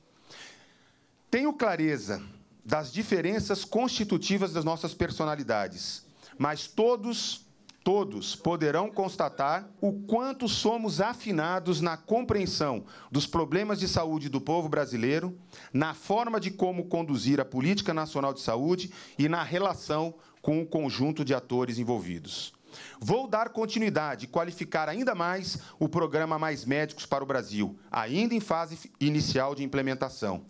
Tenho clareza das diferenças constitutivas das nossas personalidades, mas todos, todos poderão constatar o quanto somos afinados na compreensão dos problemas de saúde do povo brasileiro, na forma de como conduzir a política nacional de saúde e na relação com o conjunto de atores envolvidos. Vou dar continuidade e qualificar ainda mais o programa Mais Médicos para o Brasil, ainda em fase inicial de implementação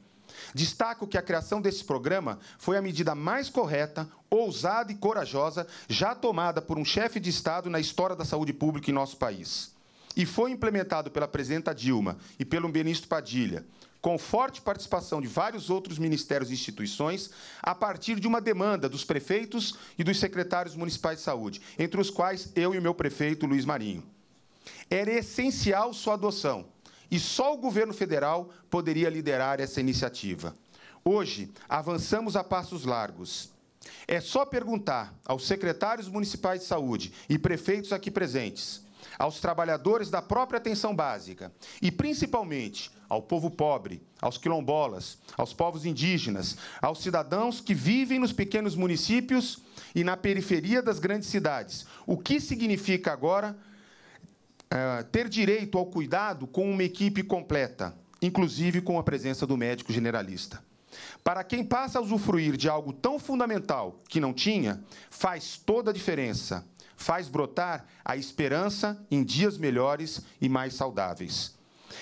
Destaco que a criação desse programa foi a medida mais correta, ousada e corajosa já tomada por um chefe de Estado na história da saúde pública em nosso país. E foi implementado pela presidenta Dilma e pelo ministro Padilha, com forte participação de vários outros ministérios e instituições, a partir de uma demanda dos prefeitos e dos secretários municipais de saúde, entre os quais eu e o meu prefeito Luiz Marinho. Era essencial sua adoção e só o governo federal poderia liderar essa iniciativa. Hoje, avançamos a passos largos. É só perguntar aos secretários municipais de saúde e prefeitos aqui presentes, aos trabalhadores da própria atenção básica e, principalmente, ao povo pobre, aos quilombolas, aos povos indígenas, aos cidadãos que vivem nos pequenos municípios e na periferia das grandes cidades. O que significa agora é, ter direito ao cuidado com uma equipe completa, inclusive com a presença do médico generalista. Para quem passa a usufruir de algo tão fundamental que não tinha, faz toda a diferença. Faz brotar a esperança em dias melhores e mais saudáveis.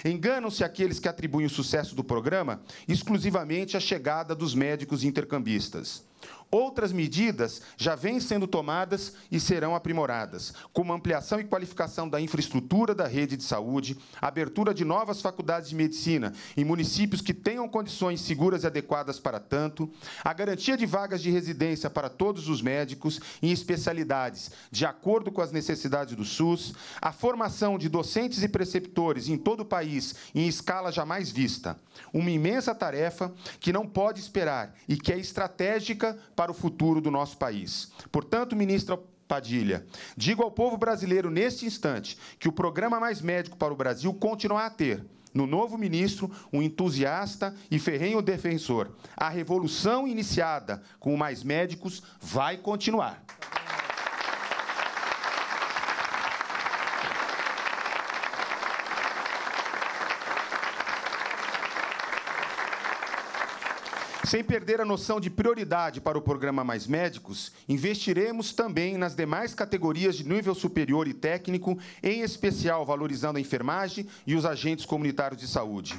Enganam-se aqueles que atribuem o sucesso do programa exclusivamente à chegada dos médicos intercambistas. Outras medidas já vêm sendo tomadas e serão aprimoradas, como ampliação e qualificação da infraestrutura da rede de saúde, abertura de novas faculdades de medicina em municípios que tenham condições seguras e adequadas para tanto, a garantia de vagas de residência para todos os médicos em especialidades, de acordo com as necessidades do SUS, a formação de docentes e preceptores em todo o país em escala jamais vista. Uma imensa tarefa que não pode esperar e que é estratégica para o futuro do nosso país. Portanto, ministra Padilha, digo ao povo brasileiro neste instante que o programa Mais Médico para o Brasil continuará a ter, no novo ministro, um entusiasta e ferrenho defensor. A revolução iniciada com o Mais Médicos vai continuar. Sem perder a noção de prioridade para o programa Mais Médicos, investiremos também nas demais categorias de nível superior e técnico, em especial valorizando a enfermagem e os agentes comunitários de saúde.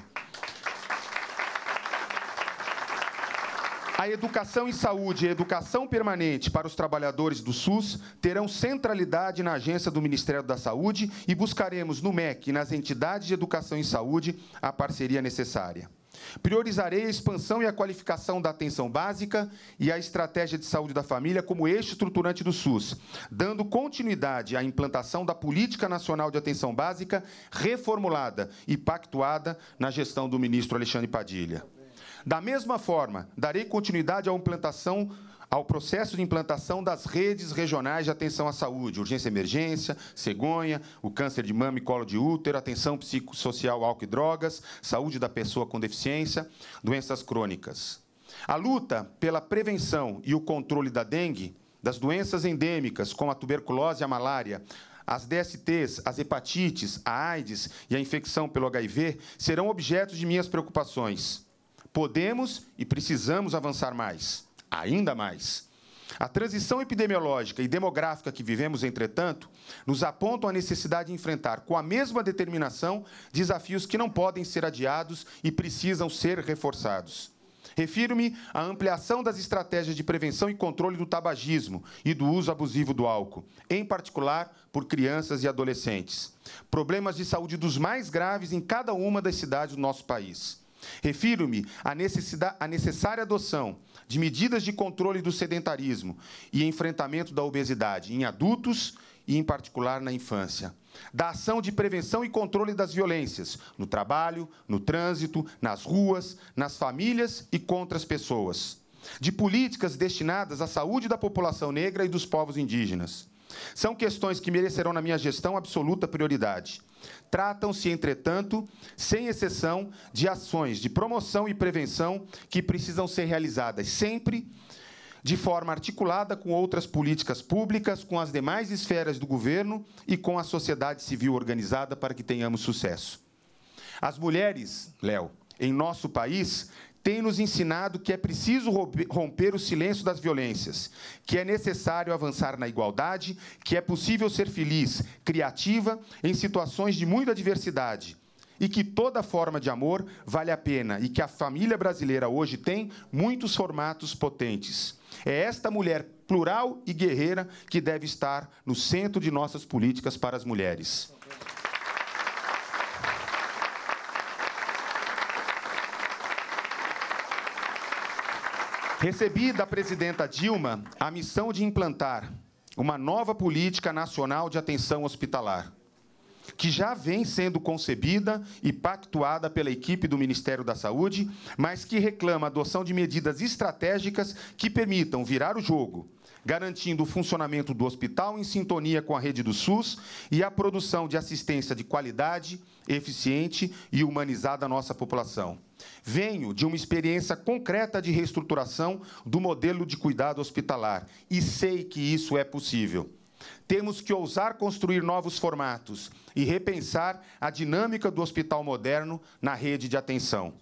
A educação em saúde e a educação permanente para os trabalhadores do SUS terão centralidade na agência do Ministério da Saúde e buscaremos no MEC e nas entidades de educação em saúde a parceria necessária. Priorizarei a expansão e a qualificação da atenção básica e a estratégia de saúde da família como eixo estruturante do SUS, dando continuidade à implantação da Política Nacional de Atenção Básica, reformulada e pactuada na gestão do ministro Alexandre Padilha. Da mesma forma, darei continuidade à implantação ao processo de implantação das redes regionais de atenção à saúde, urgência e emergência, cegonha, o câncer de mama e colo de útero, atenção psicossocial, álcool e drogas, saúde da pessoa com deficiência, doenças crônicas. A luta pela prevenção e o controle da dengue, das doenças endêmicas, como a tuberculose e a malária, as DSTs, as hepatites, a AIDS e a infecção pelo HIV serão objetos de minhas preocupações. Podemos e precisamos avançar mais ainda mais. A transição epidemiológica e demográfica que vivemos, entretanto, nos apontam a necessidade de enfrentar com a mesma determinação desafios que não podem ser adiados e precisam ser reforçados. Refiro-me à ampliação das estratégias de prevenção e controle do tabagismo e do uso abusivo do álcool, em particular por crianças e adolescentes. Problemas de saúde dos mais graves em cada uma das cidades do nosso país. Refiro-me à, à necessária adoção de medidas de controle do sedentarismo e enfrentamento da obesidade em adultos e, em particular, na infância. Da ação de prevenção e controle das violências no trabalho, no trânsito, nas ruas, nas famílias e contra as pessoas. De políticas destinadas à saúde da população negra e dos povos indígenas. São questões que merecerão, na minha gestão, absoluta prioridade. Tratam-se, entretanto, sem exceção, de ações de promoção e prevenção que precisam ser realizadas sempre de forma articulada com outras políticas públicas, com as demais esferas do governo e com a sociedade civil organizada para que tenhamos sucesso. As mulheres, Léo, em nosso país tem nos ensinado que é preciso romper o silêncio das violências, que é necessário avançar na igualdade, que é possível ser feliz, criativa, em situações de muita diversidade, e que toda forma de amor vale a pena e que a família brasileira hoje tem muitos formatos potentes. É esta mulher plural e guerreira que deve estar no centro de nossas políticas para as mulheres. Recebi da presidenta Dilma a missão de implantar uma nova política nacional de atenção hospitalar, que já vem sendo concebida e pactuada pela equipe do Ministério da Saúde, mas que reclama a adoção de medidas estratégicas que permitam virar o jogo, garantindo o funcionamento do hospital em sintonia com a rede do SUS e a produção de assistência de qualidade, eficiente e humanizada à nossa população. Venho de uma experiência concreta de reestruturação do modelo de cuidado hospitalar e sei que isso é possível. Temos que ousar construir novos formatos e repensar a dinâmica do hospital moderno na rede de atenção.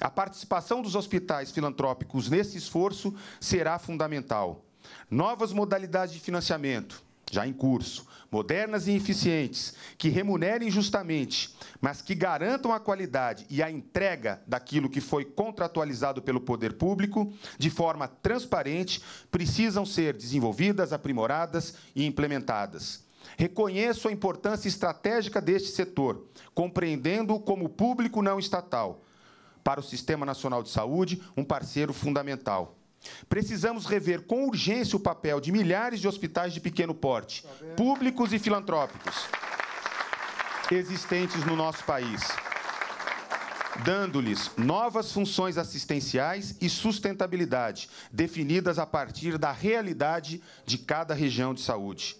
A participação dos hospitais filantrópicos nesse esforço será fundamental. Novas modalidades de financiamento, já em curso, modernas e eficientes, que remunerem justamente, mas que garantam a qualidade e a entrega daquilo que foi contratualizado pelo poder público de forma transparente, precisam ser desenvolvidas, aprimoradas e implementadas. Reconheço a importância estratégica deste setor, compreendendo-o como público não estatal, para o Sistema Nacional de Saúde, um parceiro fundamental. Precisamos rever com urgência o papel de milhares de hospitais de pequeno porte, tá públicos e filantrópicos, existentes no nosso país, dando-lhes novas funções assistenciais e sustentabilidade, definidas a partir da realidade de cada região de saúde.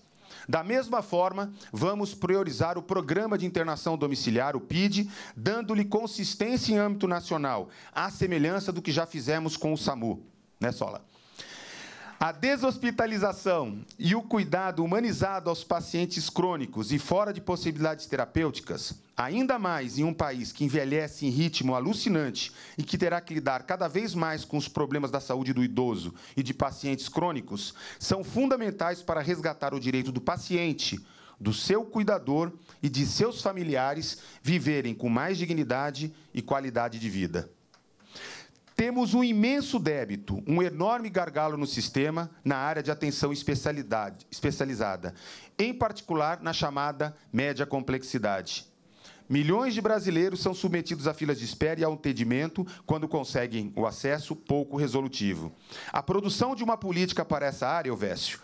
Da mesma forma, vamos priorizar o Programa de Internação Domiciliar, o PID, dando-lhe consistência em âmbito nacional, à semelhança do que já fizemos com o SAMU né, Sola? A deshospitalização e o cuidado humanizado aos pacientes crônicos e fora de possibilidades terapêuticas, ainda mais em um país que envelhece em ritmo alucinante e que terá que lidar cada vez mais com os problemas da saúde do idoso e de pacientes crônicos, são fundamentais para resgatar o direito do paciente, do seu cuidador e de seus familiares viverem com mais dignidade e qualidade de vida. Temos um imenso débito, um enorme gargalo no sistema na área de atenção especializada, em particular na chamada média complexidade. Milhões de brasileiros são submetidos a filas de espera e ao entendimento quando conseguem o acesso pouco resolutivo. A produção de uma política para essa área, Ovécio,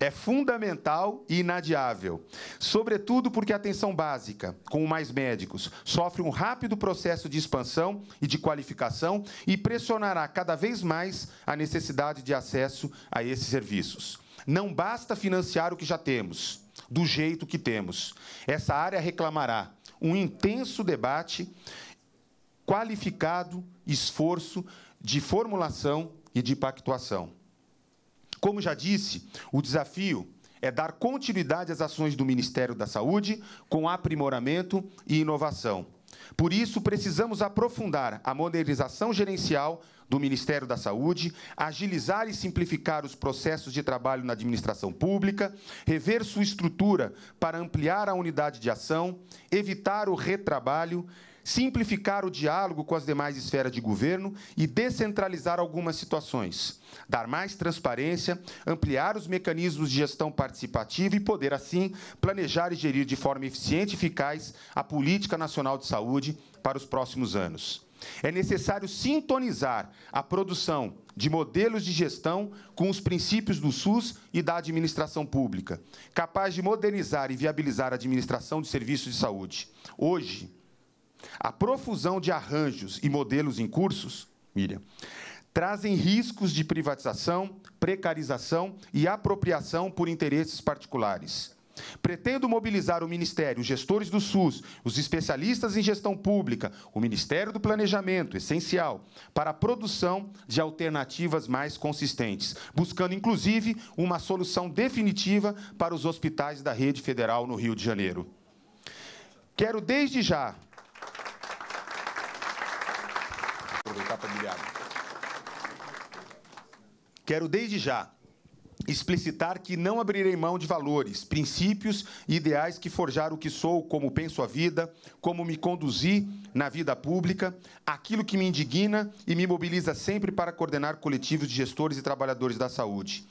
é fundamental e inadiável, sobretudo porque a atenção básica, com mais médicos, sofre um rápido processo de expansão e de qualificação e pressionará cada vez mais a necessidade de acesso a esses serviços. Não basta financiar o que já temos, do jeito que temos. Essa área reclamará um intenso debate, qualificado esforço de formulação e de pactuação. Como já disse, o desafio é dar continuidade às ações do Ministério da Saúde com aprimoramento e inovação. Por isso, precisamos aprofundar a modernização gerencial do Ministério da Saúde, agilizar e simplificar os processos de trabalho na administração pública, rever sua estrutura para ampliar a unidade de ação, evitar o retrabalho, simplificar o diálogo com as demais esferas de governo e descentralizar algumas situações, dar mais transparência, ampliar os mecanismos de gestão participativa e poder, assim, planejar e gerir de forma eficiente e eficaz a política nacional de saúde para os próximos anos. É necessário sintonizar a produção de modelos de gestão com os princípios do SUS e da administração pública, capaz de modernizar e viabilizar a administração de serviços de saúde. Hoje, a profusão de arranjos e modelos em cursos, Miriam, trazem riscos de privatização, precarização e apropriação por interesses particulares. Pretendo mobilizar o Ministério, os gestores do SUS, os especialistas em gestão pública, o Ministério do Planejamento, essencial, para a produção de alternativas mais consistentes, buscando inclusive uma solução definitiva para os hospitais da rede federal no Rio de Janeiro. Quero desde já Quero para Quero desde já explicitar que não abrirei mão de valores, princípios e ideais que forjaram o que sou, como penso a vida, como me conduzi na vida pública, aquilo que me indigna e me mobiliza sempre para coordenar coletivos de gestores e trabalhadores da saúde.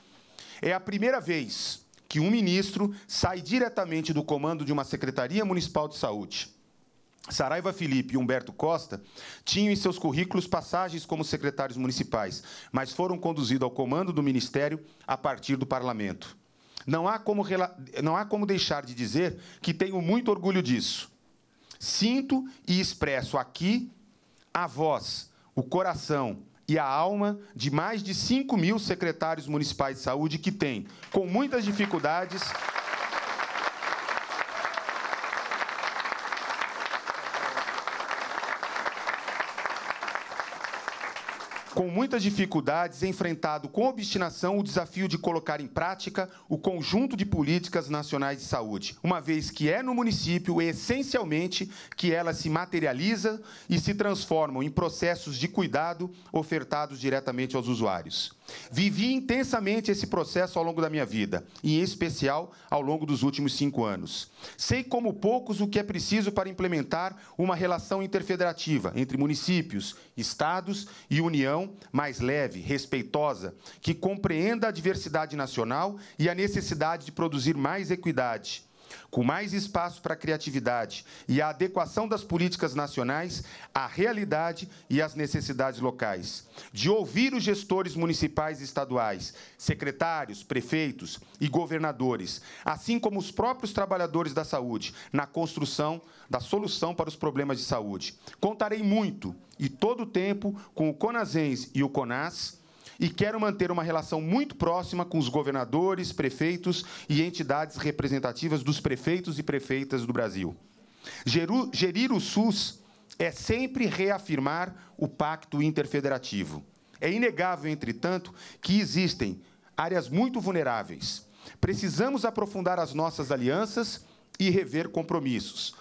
É a primeira vez que um ministro sai diretamente do comando de uma secretaria municipal de saúde. Saraiva Felipe e Humberto Costa tinham em seus currículos passagens como secretários municipais, mas foram conduzidos ao comando do Ministério a partir do Parlamento. Não há como, não há como deixar de dizer que tenho muito orgulho disso. Sinto e expresso aqui a voz, o coração e a alma de mais de 5 mil secretários municipais de saúde que têm, com muitas dificuldades, com muitas dificuldades, enfrentado com obstinação o desafio de colocar em prática o conjunto de políticas nacionais de saúde, uma vez que é no município, essencialmente, que ela se materializa e se transformam em processos de cuidado ofertados diretamente aos usuários. Vivi intensamente esse processo ao longo da minha vida, em especial ao longo dos últimos cinco anos. Sei como poucos o que é preciso para implementar uma relação interfederativa entre municípios, estados e União mais leve, respeitosa, que compreenda a diversidade nacional e a necessidade de produzir mais equidade com mais espaço para a criatividade e a adequação das políticas nacionais à realidade e às necessidades locais. De ouvir os gestores municipais e estaduais, secretários, prefeitos e governadores, assim como os próprios trabalhadores da saúde, na construção da solução para os problemas de saúde. Contarei muito e todo o tempo com o Conasens e o Conas e quero manter uma relação muito próxima com os governadores, prefeitos e entidades representativas dos prefeitos e prefeitas do Brasil. Gerir o SUS é sempre reafirmar o pacto interfederativo. É inegável, entretanto, que existem áreas muito vulneráveis. Precisamos aprofundar as nossas alianças e rever compromissos.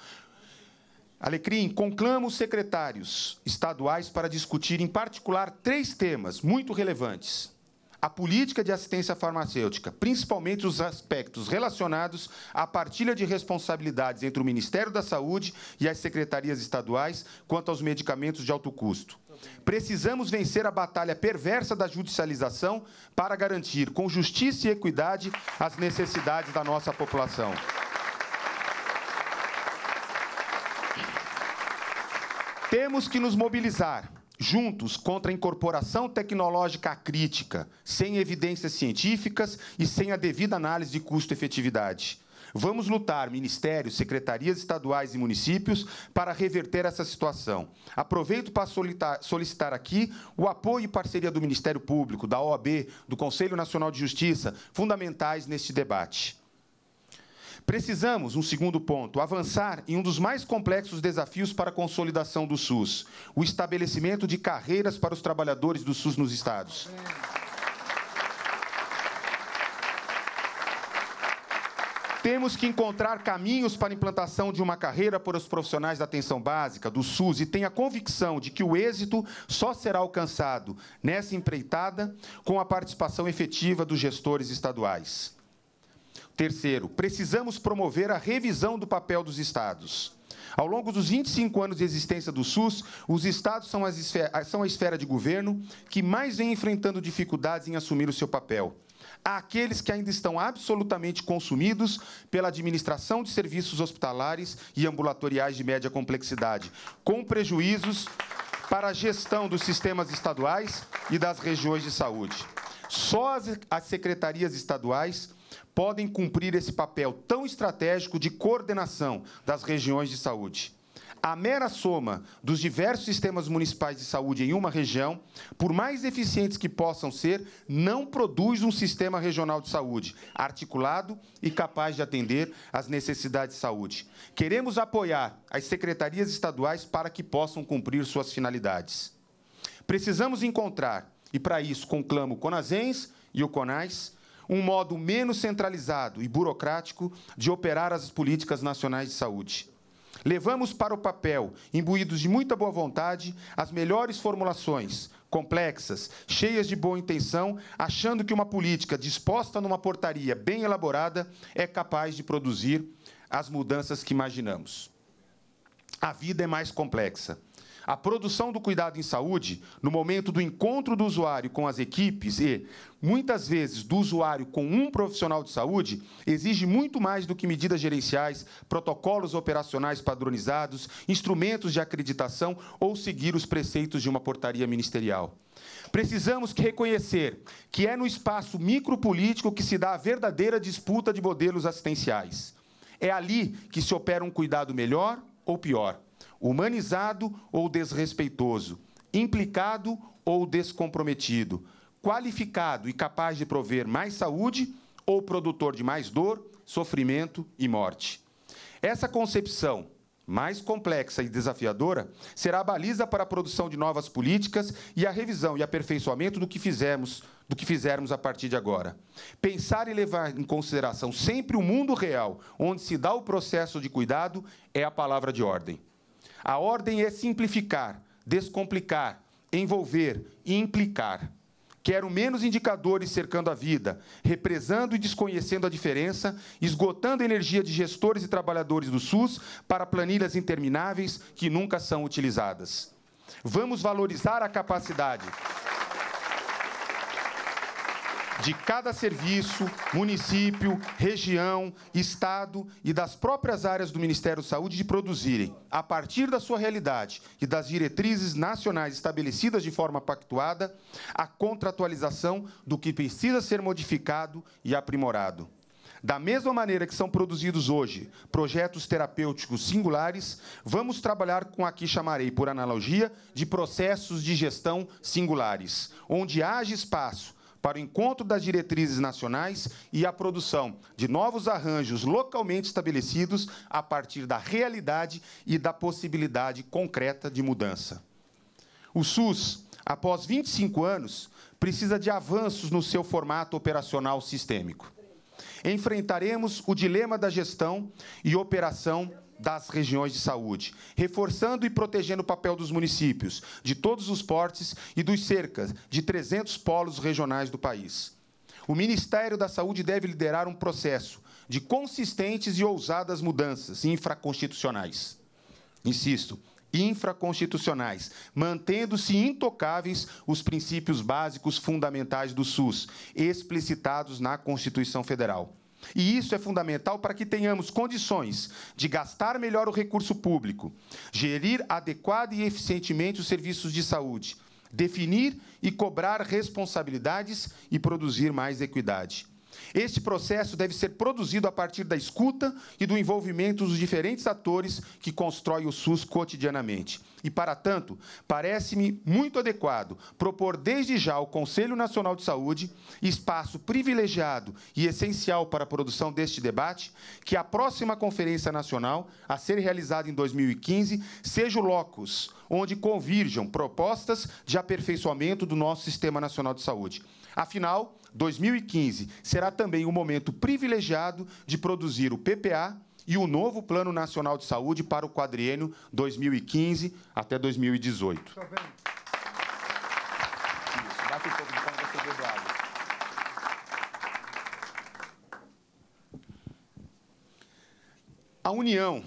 Alecrim, conclama os secretários estaduais para discutir, em particular, três temas muito relevantes. A política de assistência farmacêutica, principalmente os aspectos relacionados à partilha de responsabilidades entre o Ministério da Saúde e as secretarias estaduais quanto aos medicamentos de alto custo. Precisamos vencer a batalha perversa da judicialização para garantir, com justiça e equidade, as necessidades da nossa população. Temos que nos mobilizar juntos contra a incorporação tecnológica crítica, sem evidências científicas e sem a devida análise de custo-efetividade. Vamos lutar, ministérios, secretarias estaduais e municípios, para reverter essa situação. Aproveito para solicitar aqui o apoio e parceria do Ministério Público, da OAB, do Conselho Nacional de Justiça, fundamentais neste debate. Precisamos, um segundo ponto, avançar em um dos mais complexos desafios para a consolidação do SUS: o estabelecimento de carreiras para os trabalhadores do SUS nos estados. Temos que encontrar caminhos para a implantação de uma carreira para os profissionais da atenção básica, do SUS, e tenho a convicção de que o êxito só será alcançado nessa empreitada com a participação efetiva dos gestores estaduais. Terceiro, precisamos promover a revisão do papel dos estados. Ao longo dos 25 anos de existência do SUS, os estados são, esfera, são a esfera de governo que mais vem enfrentando dificuldades em assumir o seu papel Aqueles que ainda estão absolutamente consumidos pela administração de serviços hospitalares e ambulatoriais de média complexidade, com prejuízos para a gestão dos sistemas estaduais e das regiões de saúde. Só as secretarias estaduais podem cumprir esse papel tão estratégico de coordenação das regiões de saúde. A mera soma dos diversos sistemas municipais de saúde em uma região, por mais eficientes que possam ser, não produz um sistema regional de saúde articulado e capaz de atender às necessidades de saúde. Queremos apoiar as secretarias estaduais para que possam cumprir suas finalidades. Precisamos encontrar, e para isso conclamo o CONASENS e o CONAIS, um modo menos centralizado e burocrático de operar as políticas nacionais de saúde. Levamos para o papel, imbuídos de muita boa vontade, as melhores formulações, complexas, cheias de boa intenção, achando que uma política disposta numa portaria bem elaborada é capaz de produzir as mudanças que imaginamos. A vida é mais complexa. A produção do cuidado em saúde, no momento do encontro do usuário com as equipes e, muitas vezes, do usuário com um profissional de saúde, exige muito mais do que medidas gerenciais, protocolos operacionais padronizados, instrumentos de acreditação ou seguir os preceitos de uma portaria ministerial. Precisamos reconhecer que é no espaço micropolítico que se dá a verdadeira disputa de modelos assistenciais. É ali que se opera um cuidado melhor ou pior humanizado ou desrespeitoso, implicado ou descomprometido, qualificado e capaz de prover mais saúde ou produtor de mais dor, sofrimento e morte. Essa concepção, mais complexa e desafiadora, será a baliza para a produção de novas políticas e a revisão e aperfeiçoamento do que fizemos, do que fizermos a partir de agora. Pensar e levar em consideração sempre o mundo real, onde se dá o processo de cuidado, é a palavra de ordem. A ordem é simplificar, descomplicar, envolver e implicar. Quero menos indicadores cercando a vida, represando e desconhecendo a diferença, esgotando a energia de gestores e trabalhadores do SUS para planilhas intermináveis que nunca são utilizadas. Vamos valorizar a capacidade de cada serviço, município, região, estado e das próprias áreas do Ministério da Saúde de produzirem, a partir da sua realidade e das diretrizes nacionais estabelecidas de forma pactuada, a contratualização do que precisa ser modificado e aprimorado. Da mesma maneira que são produzidos hoje projetos terapêuticos singulares, vamos trabalhar com a que chamarei, por analogia, de processos de gestão singulares, onde haja espaço para o encontro das diretrizes nacionais e a produção de novos arranjos localmente estabelecidos a partir da realidade e da possibilidade concreta de mudança. O SUS, após 25 anos, precisa de avanços no seu formato operacional sistêmico. Enfrentaremos o dilema da gestão e operação das regiões de saúde, reforçando e protegendo o papel dos municípios, de todos os portes e dos cerca de 300 polos regionais do país. O Ministério da Saúde deve liderar um processo de consistentes e ousadas mudanças infraconstitucionais. Insisto, infraconstitucionais, mantendo-se intocáveis os princípios básicos fundamentais do SUS, explicitados na Constituição Federal. E isso é fundamental para que tenhamos condições de gastar melhor o recurso público, gerir adequada e eficientemente os serviços de saúde, definir e cobrar responsabilidades e produzir mais equidade. Este processo deve ser produzido a partir da escuta e do envolvimento dos diferentes atores que constroem o SUS cotidianamente. E, para tanto, parece-me muito adequado propor desde já ao Conselho Nacional de Saúde, espaço privilegiado e essencial para a produção deste debate, que a próxima Conferência Nacional, a ser realizada em 2015, seja o locus onde convirjam propostas de aperfeiçoamento do nosso Sistema Nacional de Saúde. Afinal, 2015 será também o um momento privilegiado de produzir o PPA e o novo Plano Nacional de Saúde para o quadriênio 2015 até 2018. Tá A União,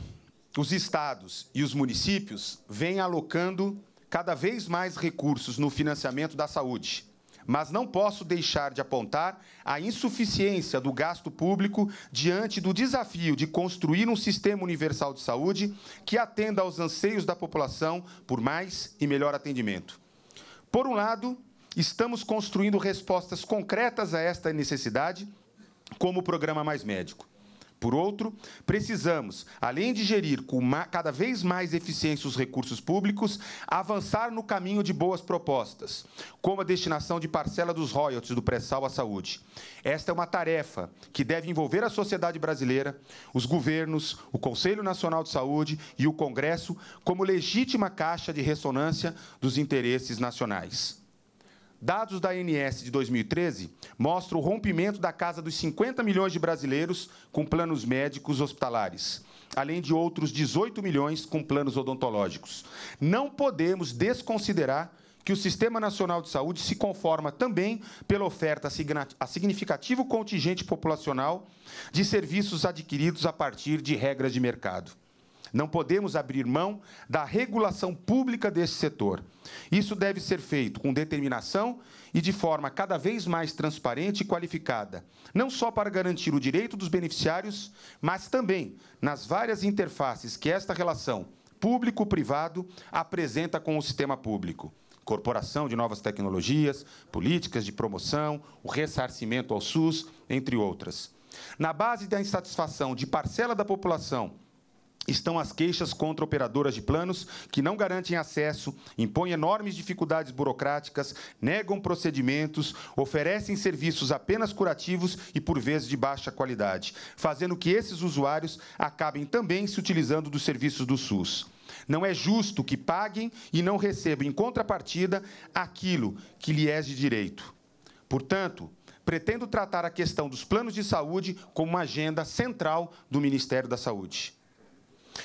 os estados e os municípios vêm alocando cada vez mais recursos no financiamento da saúde mas não posso deixar de apontar a insuficiência do gasto público diante do desafio de construir um sistema universal de saúde que atenda aos anseios da população por mais e melhor atendimento. Por um lado, estamos construindo respostas concretas a esta necessidade, como o programa Mais Médico. Por outro, precisamos, além de gerir com cada vez mais eficiência os recursos públicos, avançar no caminho de boas propostas, como a destinação de parcela dos royalties do pré-sal à saúde. Esta é uma tarefa que deve envolver a sociedade brasileira, os governos, o Conselho Nacional de Saúde e o Congresso como legítima caixa de ressonância dos interesses nacionais. Dados da ANS de 2013 mostram o rompimento da casa dos 50 milhões de brasileiros com planos médicos hospitalares, além de outros 18 milhões com planos odontológicos. Não podemos desconsiderar que o Sistema Nacional de Saúde se conforma também pela oferta a significativo contingente populacional de serviços adquiridos a partir de regras de mercado. Não podemos abrir mão da regulação pública desse setor. Isso deve ser feito com determinação e de forma cada vez mais transparente e qualificada, não só para garantir o direito dos beneficiários, mas também nas várias interfaces que esta relação público-privado apresenta com o sistema público corporação de novas tecnologias, políticas de promoção, o ressarcimento ao SUS, entre outras. Na base da insatisfação de parcela da população estão as queixas contra operadoras de planos que não garantem acesso, impõem enormes dificuldades burocráticas, negam procedimentos, oferecem serviços apenas curativos e por vezes de baixa qualidade, fazendo que esses usuários acabem também se utilizando dos serviços do SUS. Não é justo que paguem e não recebam em contrapartida aquilo que lhe é de direito. Portanto, pretendo tratar a questão dos planos de saúde como uma agenda central do Ministério da Saúde.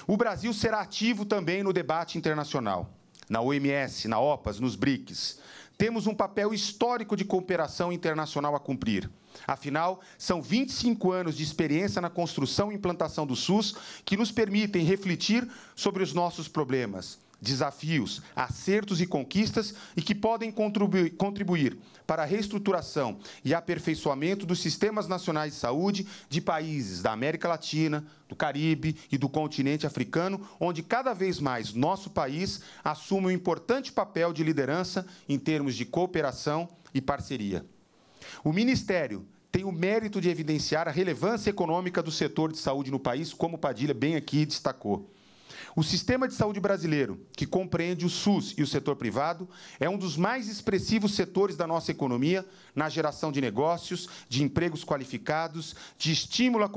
O Brasil será ativo também no debate internacional, na OMS, na OPAS, nos BRICS. Temos um papel histórico de cooperação internacional a cumprir. Afinal, são 25 anos de experiência na construção e implantação do SUS que nos permitem refletir sobre os nossos problemas, desafios, acertos e conquistas e que podem contribuir, para a reestruturação e aperfeiçoamento dos sistemas nacionais de saúde de países da América Latina, do Caribe e do continente africano, onde cada vez mais nosso país assume um importante papel de liderança em termos de cooperação e parceria. O Ministério tem o mérito de evidenciar a relevância econômica do setor de saúde no país, como Padilha bem aqui destacou. O sistema de saúde brasileiro, que compreende o SUS e o setor privado, é um dos mais expressivos setores da nossa economia na geração de negócios, de empregos qualificados, de estímulo à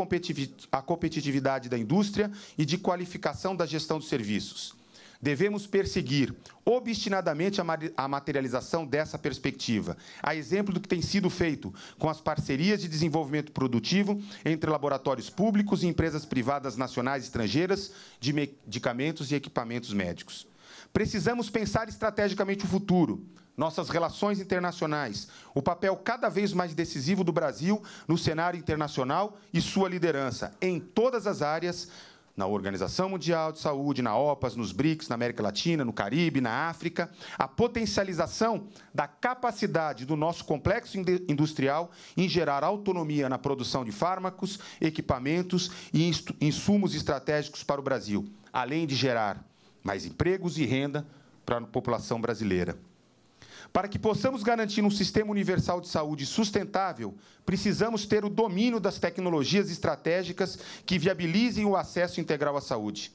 competitividade da indústria e de qualificação da gestão dos serviços. Devemos perseguir obstinadamente a materialização dessa perspectiva, a exemplo do que tem sido feito com as parcerias de desenvolvimento produtivo entre laboratórios públicos e empresas privadas nacionais e estrangeiras de medicamentos e equipamentos médicos. Precisamos pensar estrategicamente o futuro, nossas relações internacionais, o papel cada vez mais decisivo do Brasil no cenário internacional e sua liderança em todas as áreas na Organização Mundial de Saúde, na OPAS, nos BRICS, na América Latina, no Caribe, na África, a potencialização da capacidade do nosso complexo industrial em gerar autonomia na produção de fármacos, equipamentos e insumos estratégicos para o Brasil, além de gerar mais empregos e renda para a população brasileira. Para que possamos garantir um sistema universal de saúde sustentável, precisamos ter o domínio das tecnologias estratégicas que viabilizem o acesso integral à saúde.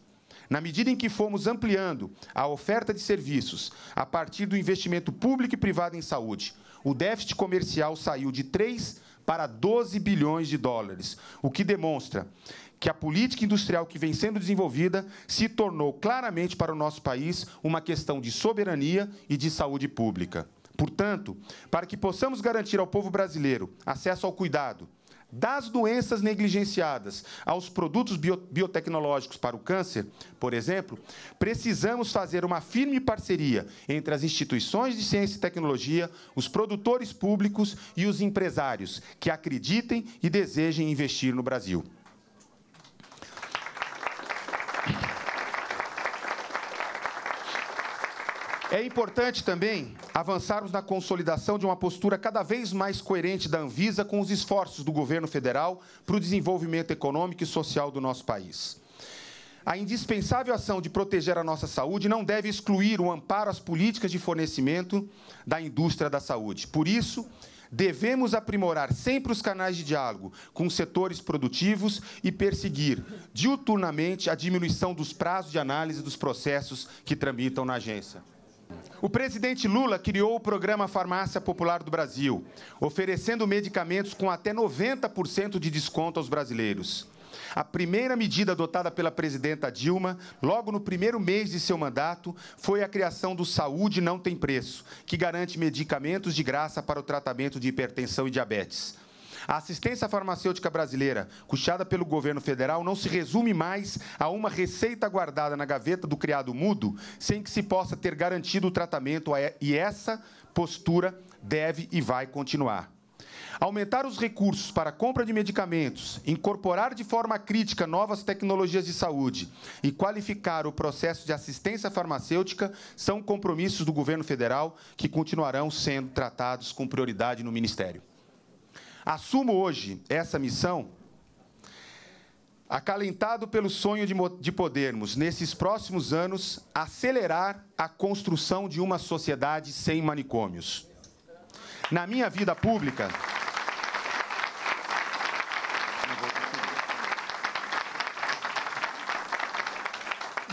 Na medida em que fomos ampliando a oferta de serviços a partir do investimento público e privado em saúde, o déficit comercial saiu de 3 para 12 bilhões de dólares, o que demonstra que a política industrial que vem sendo desenvolvida se tornou claramente para o nosso país uma questão de soberania e de saúde pública. Portanto, para que possamos garantir ao povo brasileiro acesso ao cuidado, das doenças negligenciadas aos produtos biotecnológicos para o câncer, por exemplo, precisamos fazer uma firme parceria entre as instituições de ciência e tecnologia, os produtores públicos e os empresários que acreditem e desejem investir no Brasil. É importante também avançarmos na consolidação de uma postura cada vez mais coerente da Anvisa com os esforços do governo federal para o desenvolvimento econômico e social do nosso país. A indispensável ação de proteger a nossa saúde não deve excluir o amparo às políticas de fornecimento da indústria da saúde. Por isso, devemos aprimorar sempre os canais de diálogo com os setores produtivos e perseguir diuturnamente a diminuição dos prazos de análise dos processos que tramitam na agência. O presidente Lula criou o programa Farmácia Popular do Brasil, oferecendo medicamentos com até 90% de desconto aos brasileiros. A primeira medida adotada pela presidenta Dilma, logo no primeiro mês de seu mandato, foi a criação do Saúde Não Tem Preço, que garante medicamentos de graça para o tratamento de hipertensão e diabetes. A assistência farmacêutica brasileira, custeada pelo governo federal, não se resume mais a uma receita guardada na gaveta do criado mudo, sem que se possa ter garantido o tratamento, e essa postura deve e vai continuar. Aumentar os recursos para a compra de medicamentos, incorporar de forma crítica novas tecnologias de saúde e qualificar o processo de assistência farmacêutica são compromissos do governo federal que continuarão sendo tratados com prioridade no Ministério. Assumo hoje essa missão, acalentado pelo sonho de, podermos, nesses próximos anos, acelerar a construção de uma sociedade sem manicômios. Na minha vida pública.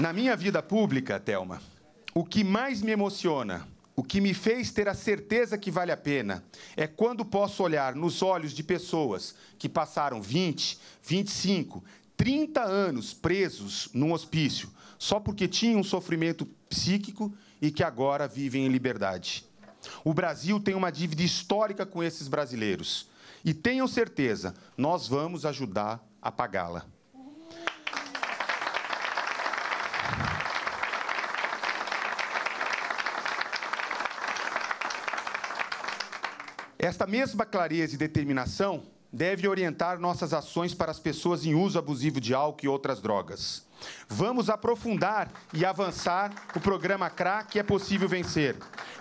Na minha vida pública, Telma, o que mais me emociona o que me fez ter a certeza que vale a pena é quando posso olhar nos olhos de pessoas que passaram 20, 25, 30 anos presos num hospício só porque tinham um sofrimento psíquico e que agora vivem em liberdade. O Brasil tem uma dívida histórica com esses brasileiros. E tenham certeza, nós vamos ajudar a pagá-la. Esta mesma clareza e determinação deve orientar nossas ações para as pessoas em uso abusivo de álcool e outras drogas. Vamos aprofundar e avançar o programa CRAC é possível vencer,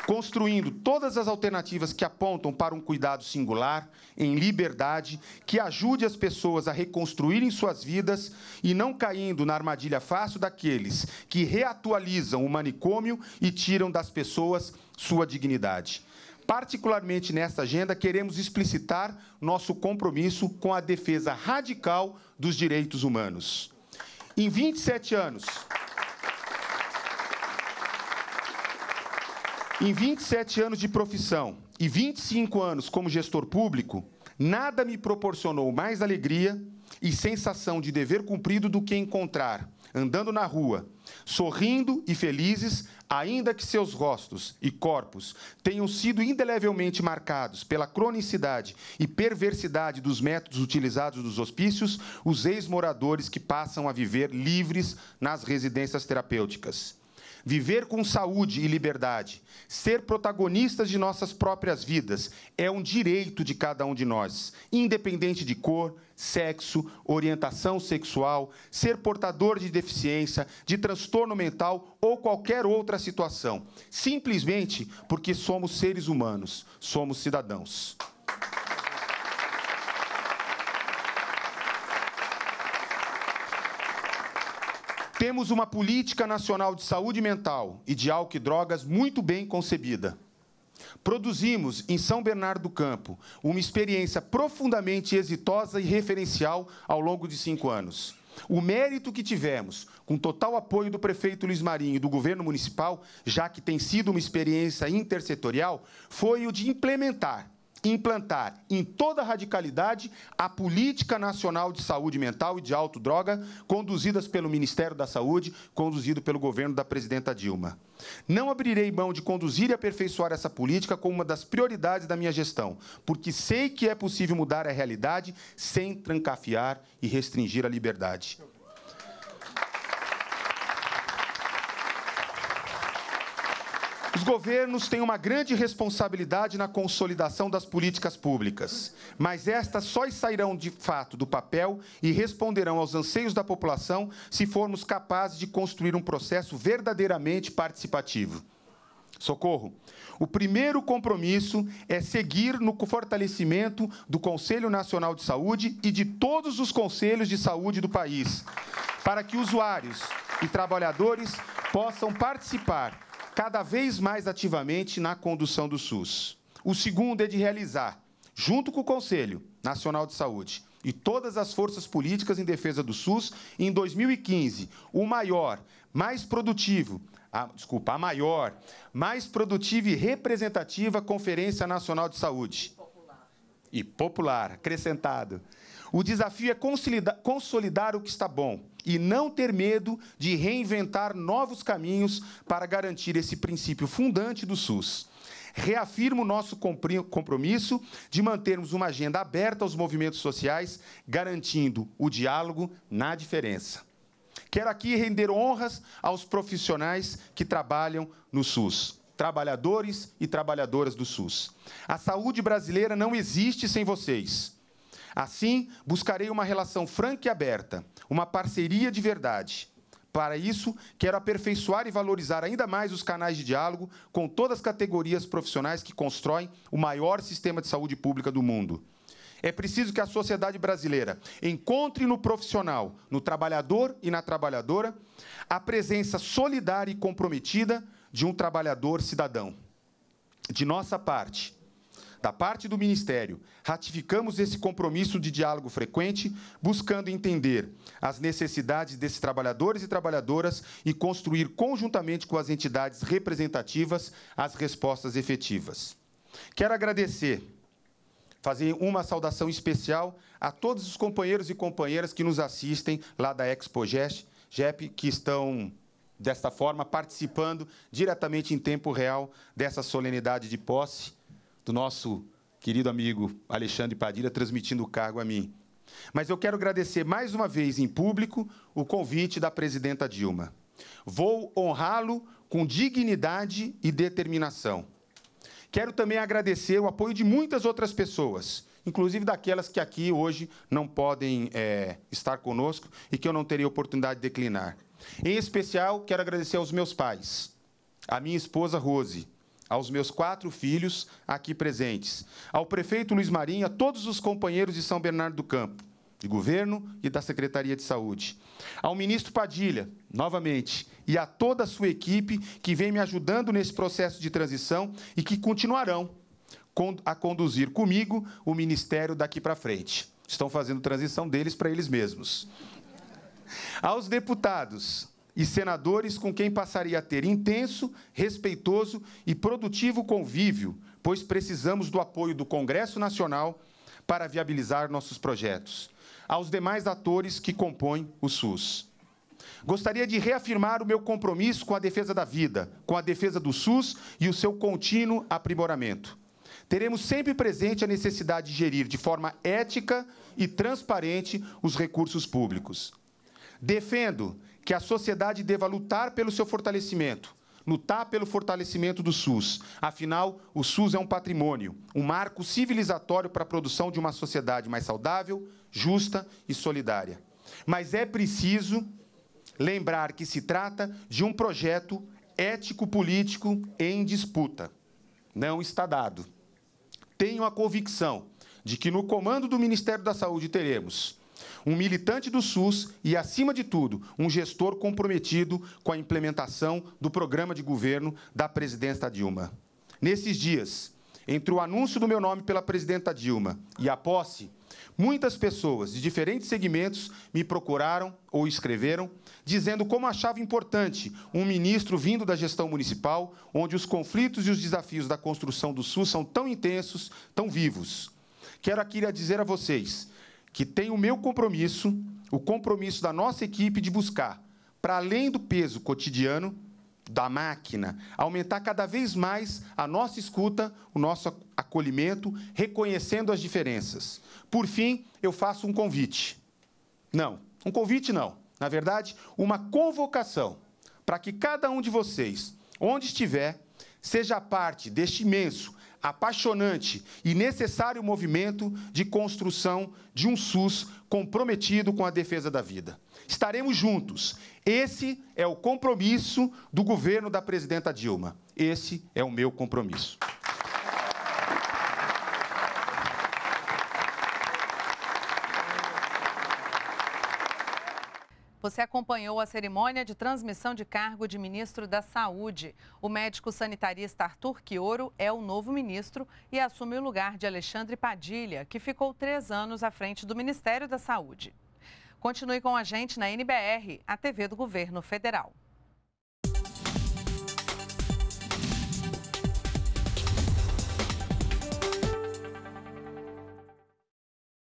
construindo todas as alternativas que apontam para um cuidado singular, em liberdade, que ajude as pessoas a reconstruírem suas vidas e não caindo na armadilha fácil daqueles que reatualizam o manicômio e tiram das pessoas sua dignidade. Particularmente nesta agenda, queremos explicitar nosso compromisso com a defesa radical dos direitos humanos. Em 27 anos. Em 27 anos de profissão e 25 anos como gestor público, nada me proporcionou mais alegria e sensação de dever cumprido do que encontrar, andando na rua, sorrindo e felizes, ainda que seus rostos e corpos tenham sido indelevelmente marcados pela cronicidade e perversidade dos métodos utilizados nos hospícios, os ex-moradores que passam a viver livres nas residências terapêuticas. Viver com saúde e liberdade, ser protagonistas de nossas próprias vidas, é um direito de cada um de nós, independente de cor, sexo, orientação sexual, ser portador de deficiência, de transtorno mental ou qualquer outra situação, simplesmente porque somos seres humanos, somos cidadãos. Temos uma política nacional de saúde mental e de álcool e drogas muito bem concebida. Produzimos em São Bernardo do Campo uma experiência profundamente exitosa e referencial ao longo de cinco anos. O mérito que tivemos, com total apoio do prefeito Luiz Marinho e do governo municipal, já que tem sido uma experiência intersetorial, foi o de implementar implantar em toda radicalidade a política nacional de saúde mental e de autodroga conduzidas pelo Ministério da Saúde, conduzido pelo governo da presidenta Dilma. Não abrirei mão de conduzir e aperfeiçoar essa política como uma das prioridades da minha gestão, porque sei que é possível mudar a realidade sem trancafiar e restringir a liberdade. governos têm uma grande responsabilidade na consolidação das políticas públicas, mas estas só sairão de fato do papel e responderão aos anseios da população se formos capazes de construir um processo verdadeiramente participativo. Socorro. O primeiro compromisso é seguir no fortalecimento do Conselho Nacional de Saúde e de todos os conselhos de saúde do país, para que usuários e trabalhadores possam participar cada vez mais ativamente na condução do SUS. O segundo é de realizar, junto com o Conselho Nacional de Saúde e todas as forças políticas em defesa do SUS, em 2015, o maior, mais produtivo, a, desculpa, a maior, mais produtiva e representativa Conferência Nacional de Saúde. E popular, e popular acrescentado o desafio é consolidar, o que está bom e não ter medo de reinventar novos caminhos para garantir esse princípio fundante do SUS reafirma o nosso compromisso de mantermos uma agenda aberta aos movimentos sociais, garantindo o diálogo na diferença. Quero aqui render honras aos profissionais que trabalham no SUS, trabalhadores e trabalhadoras do SUS. A saúde brasileira não existe sem vocês. Assim, buscarei uma relação franca e aberta, uma parceria de verdade. Para isso, quero aperfeiçoar e valorizar ainda mais os canais de diálogo com todas as categorias profissionais que constroem o maior sistema de saúde pública do mundo. É preciso que a sociedade brasileira encontre no profissional, no trabalhador e na trabalhadora, a presença solidária e comprometida de um trabalhador cidadão. De nossa parte, da parte do Ministério, ratificamos esse compromisso de diálogo frequente, buscando entender as necessidades desses trabalhadores e trabalhadoras e construir conjuntamente com as entidades representativas as respostas efetivas. Quero agradecer, fazer uma saudação especial a todos os companheiros e companheiras que nos assistem lá da Expo GEP, que estão desta forma, participando diretamente em tempo real dessa solenidade de posse do nosso querido amigo Alexandre Padilha transmitindo o cargo a mim. Mas eu quero agradecer mais uma vez em público o convite da presidenta Dilma. Vou honrá-lo com dignidade e determinação. Quero também agradecer o apoio de muitas outras pessoas, inclusive daquelas que aqui hoje não podem é, estar conosco e que eu não terei oportunidade de declinar. Em especial, quero agradecer aos meus pais, à minha esposa Rose, aos meus quatro filhos aqui presentes, ao prefeito Luiz Marinho, a todos os companheiros de São Bernardo do Campo, de governo e da Secretaria de Saúde, ao ministro Padilha, novamente, e a toda a sua equipe que vem me ajudando nesse processo de transição e que continuarão a conduzir comigo o ministério daqui para frente. Estão fazendo transição deles para eles mesmos. Aos deputados e senadores com quem passaria a ter intenso, respeitoso e produtivo convívio, pois precisamos do apoio do Congresso Nacional para viabilizar nossos projetos. Aos demais atores que compõem o SUS. Gostaria de reafirmar o meu compromisso com a defesa da vida, com a defesa do SUS e o seu contínuo aprimoramento. Teremos sempre presente a necessidade de gerir de forma ética e transparente os recursos públicos. Defendo que a sociedade deva lutar pelo seu fortalecimento, lutar pelo fortalecimento do SUS. Afinal, o SUS é um patrimônio, um marco civilizatório para a produção de uma sociedade mais saudável, justa e solidária. Mas é preciso lembrar que se trata de um projeto ético-político em disputa. Não está dado. Tenho a convicção de que no comando do Ministério da Saúde teremos um militante do SUS e, acima de tudo, um gestor comprometido com a implementação do programa de governo da presidenta Dilma. Nesses dias, entre o anúncio do meu nome pela presidenta Dilma e a posse, muitas pessoas de diferentes segmentos me procuraram ou escreveram dizendo como achava importante um ministro vindo da gestão municipal, onde os conflitos e os desafios da construção do SUS são tão intensos, tão vivos. Quero aqui dizer a vocês que tem o meu compromisso, o compromisso da nossa equipe de buscar, para além do peso cotidiano da máquina, aumentar cada vez mais a nossa escuta, o nosso acolhimento, reconhecendo as diferenças. Por fim, eu faço um convite. Não, um convite não. Na verdade, uma convocação para que cada um de vocês, onde estiver, seja parte deste imenso apaixonante e necessário movimento de construção de um SUS comprometido com a defesa da vida. Estaremos juntos. Esse é o compromisso do governo da presidenta Dilma. Esse é o meu compromisso. Você acompanhou a cerimônia de transmissão de cargo de ministro da Saúde. O médico sanitarista Arthur Quioro é o novo ministro e assume o lugar de Alexandre Padilha, que ficou três anos à frente do Ministério da Saúde. Continue com a gente na NBR, a TV do Governo Federal.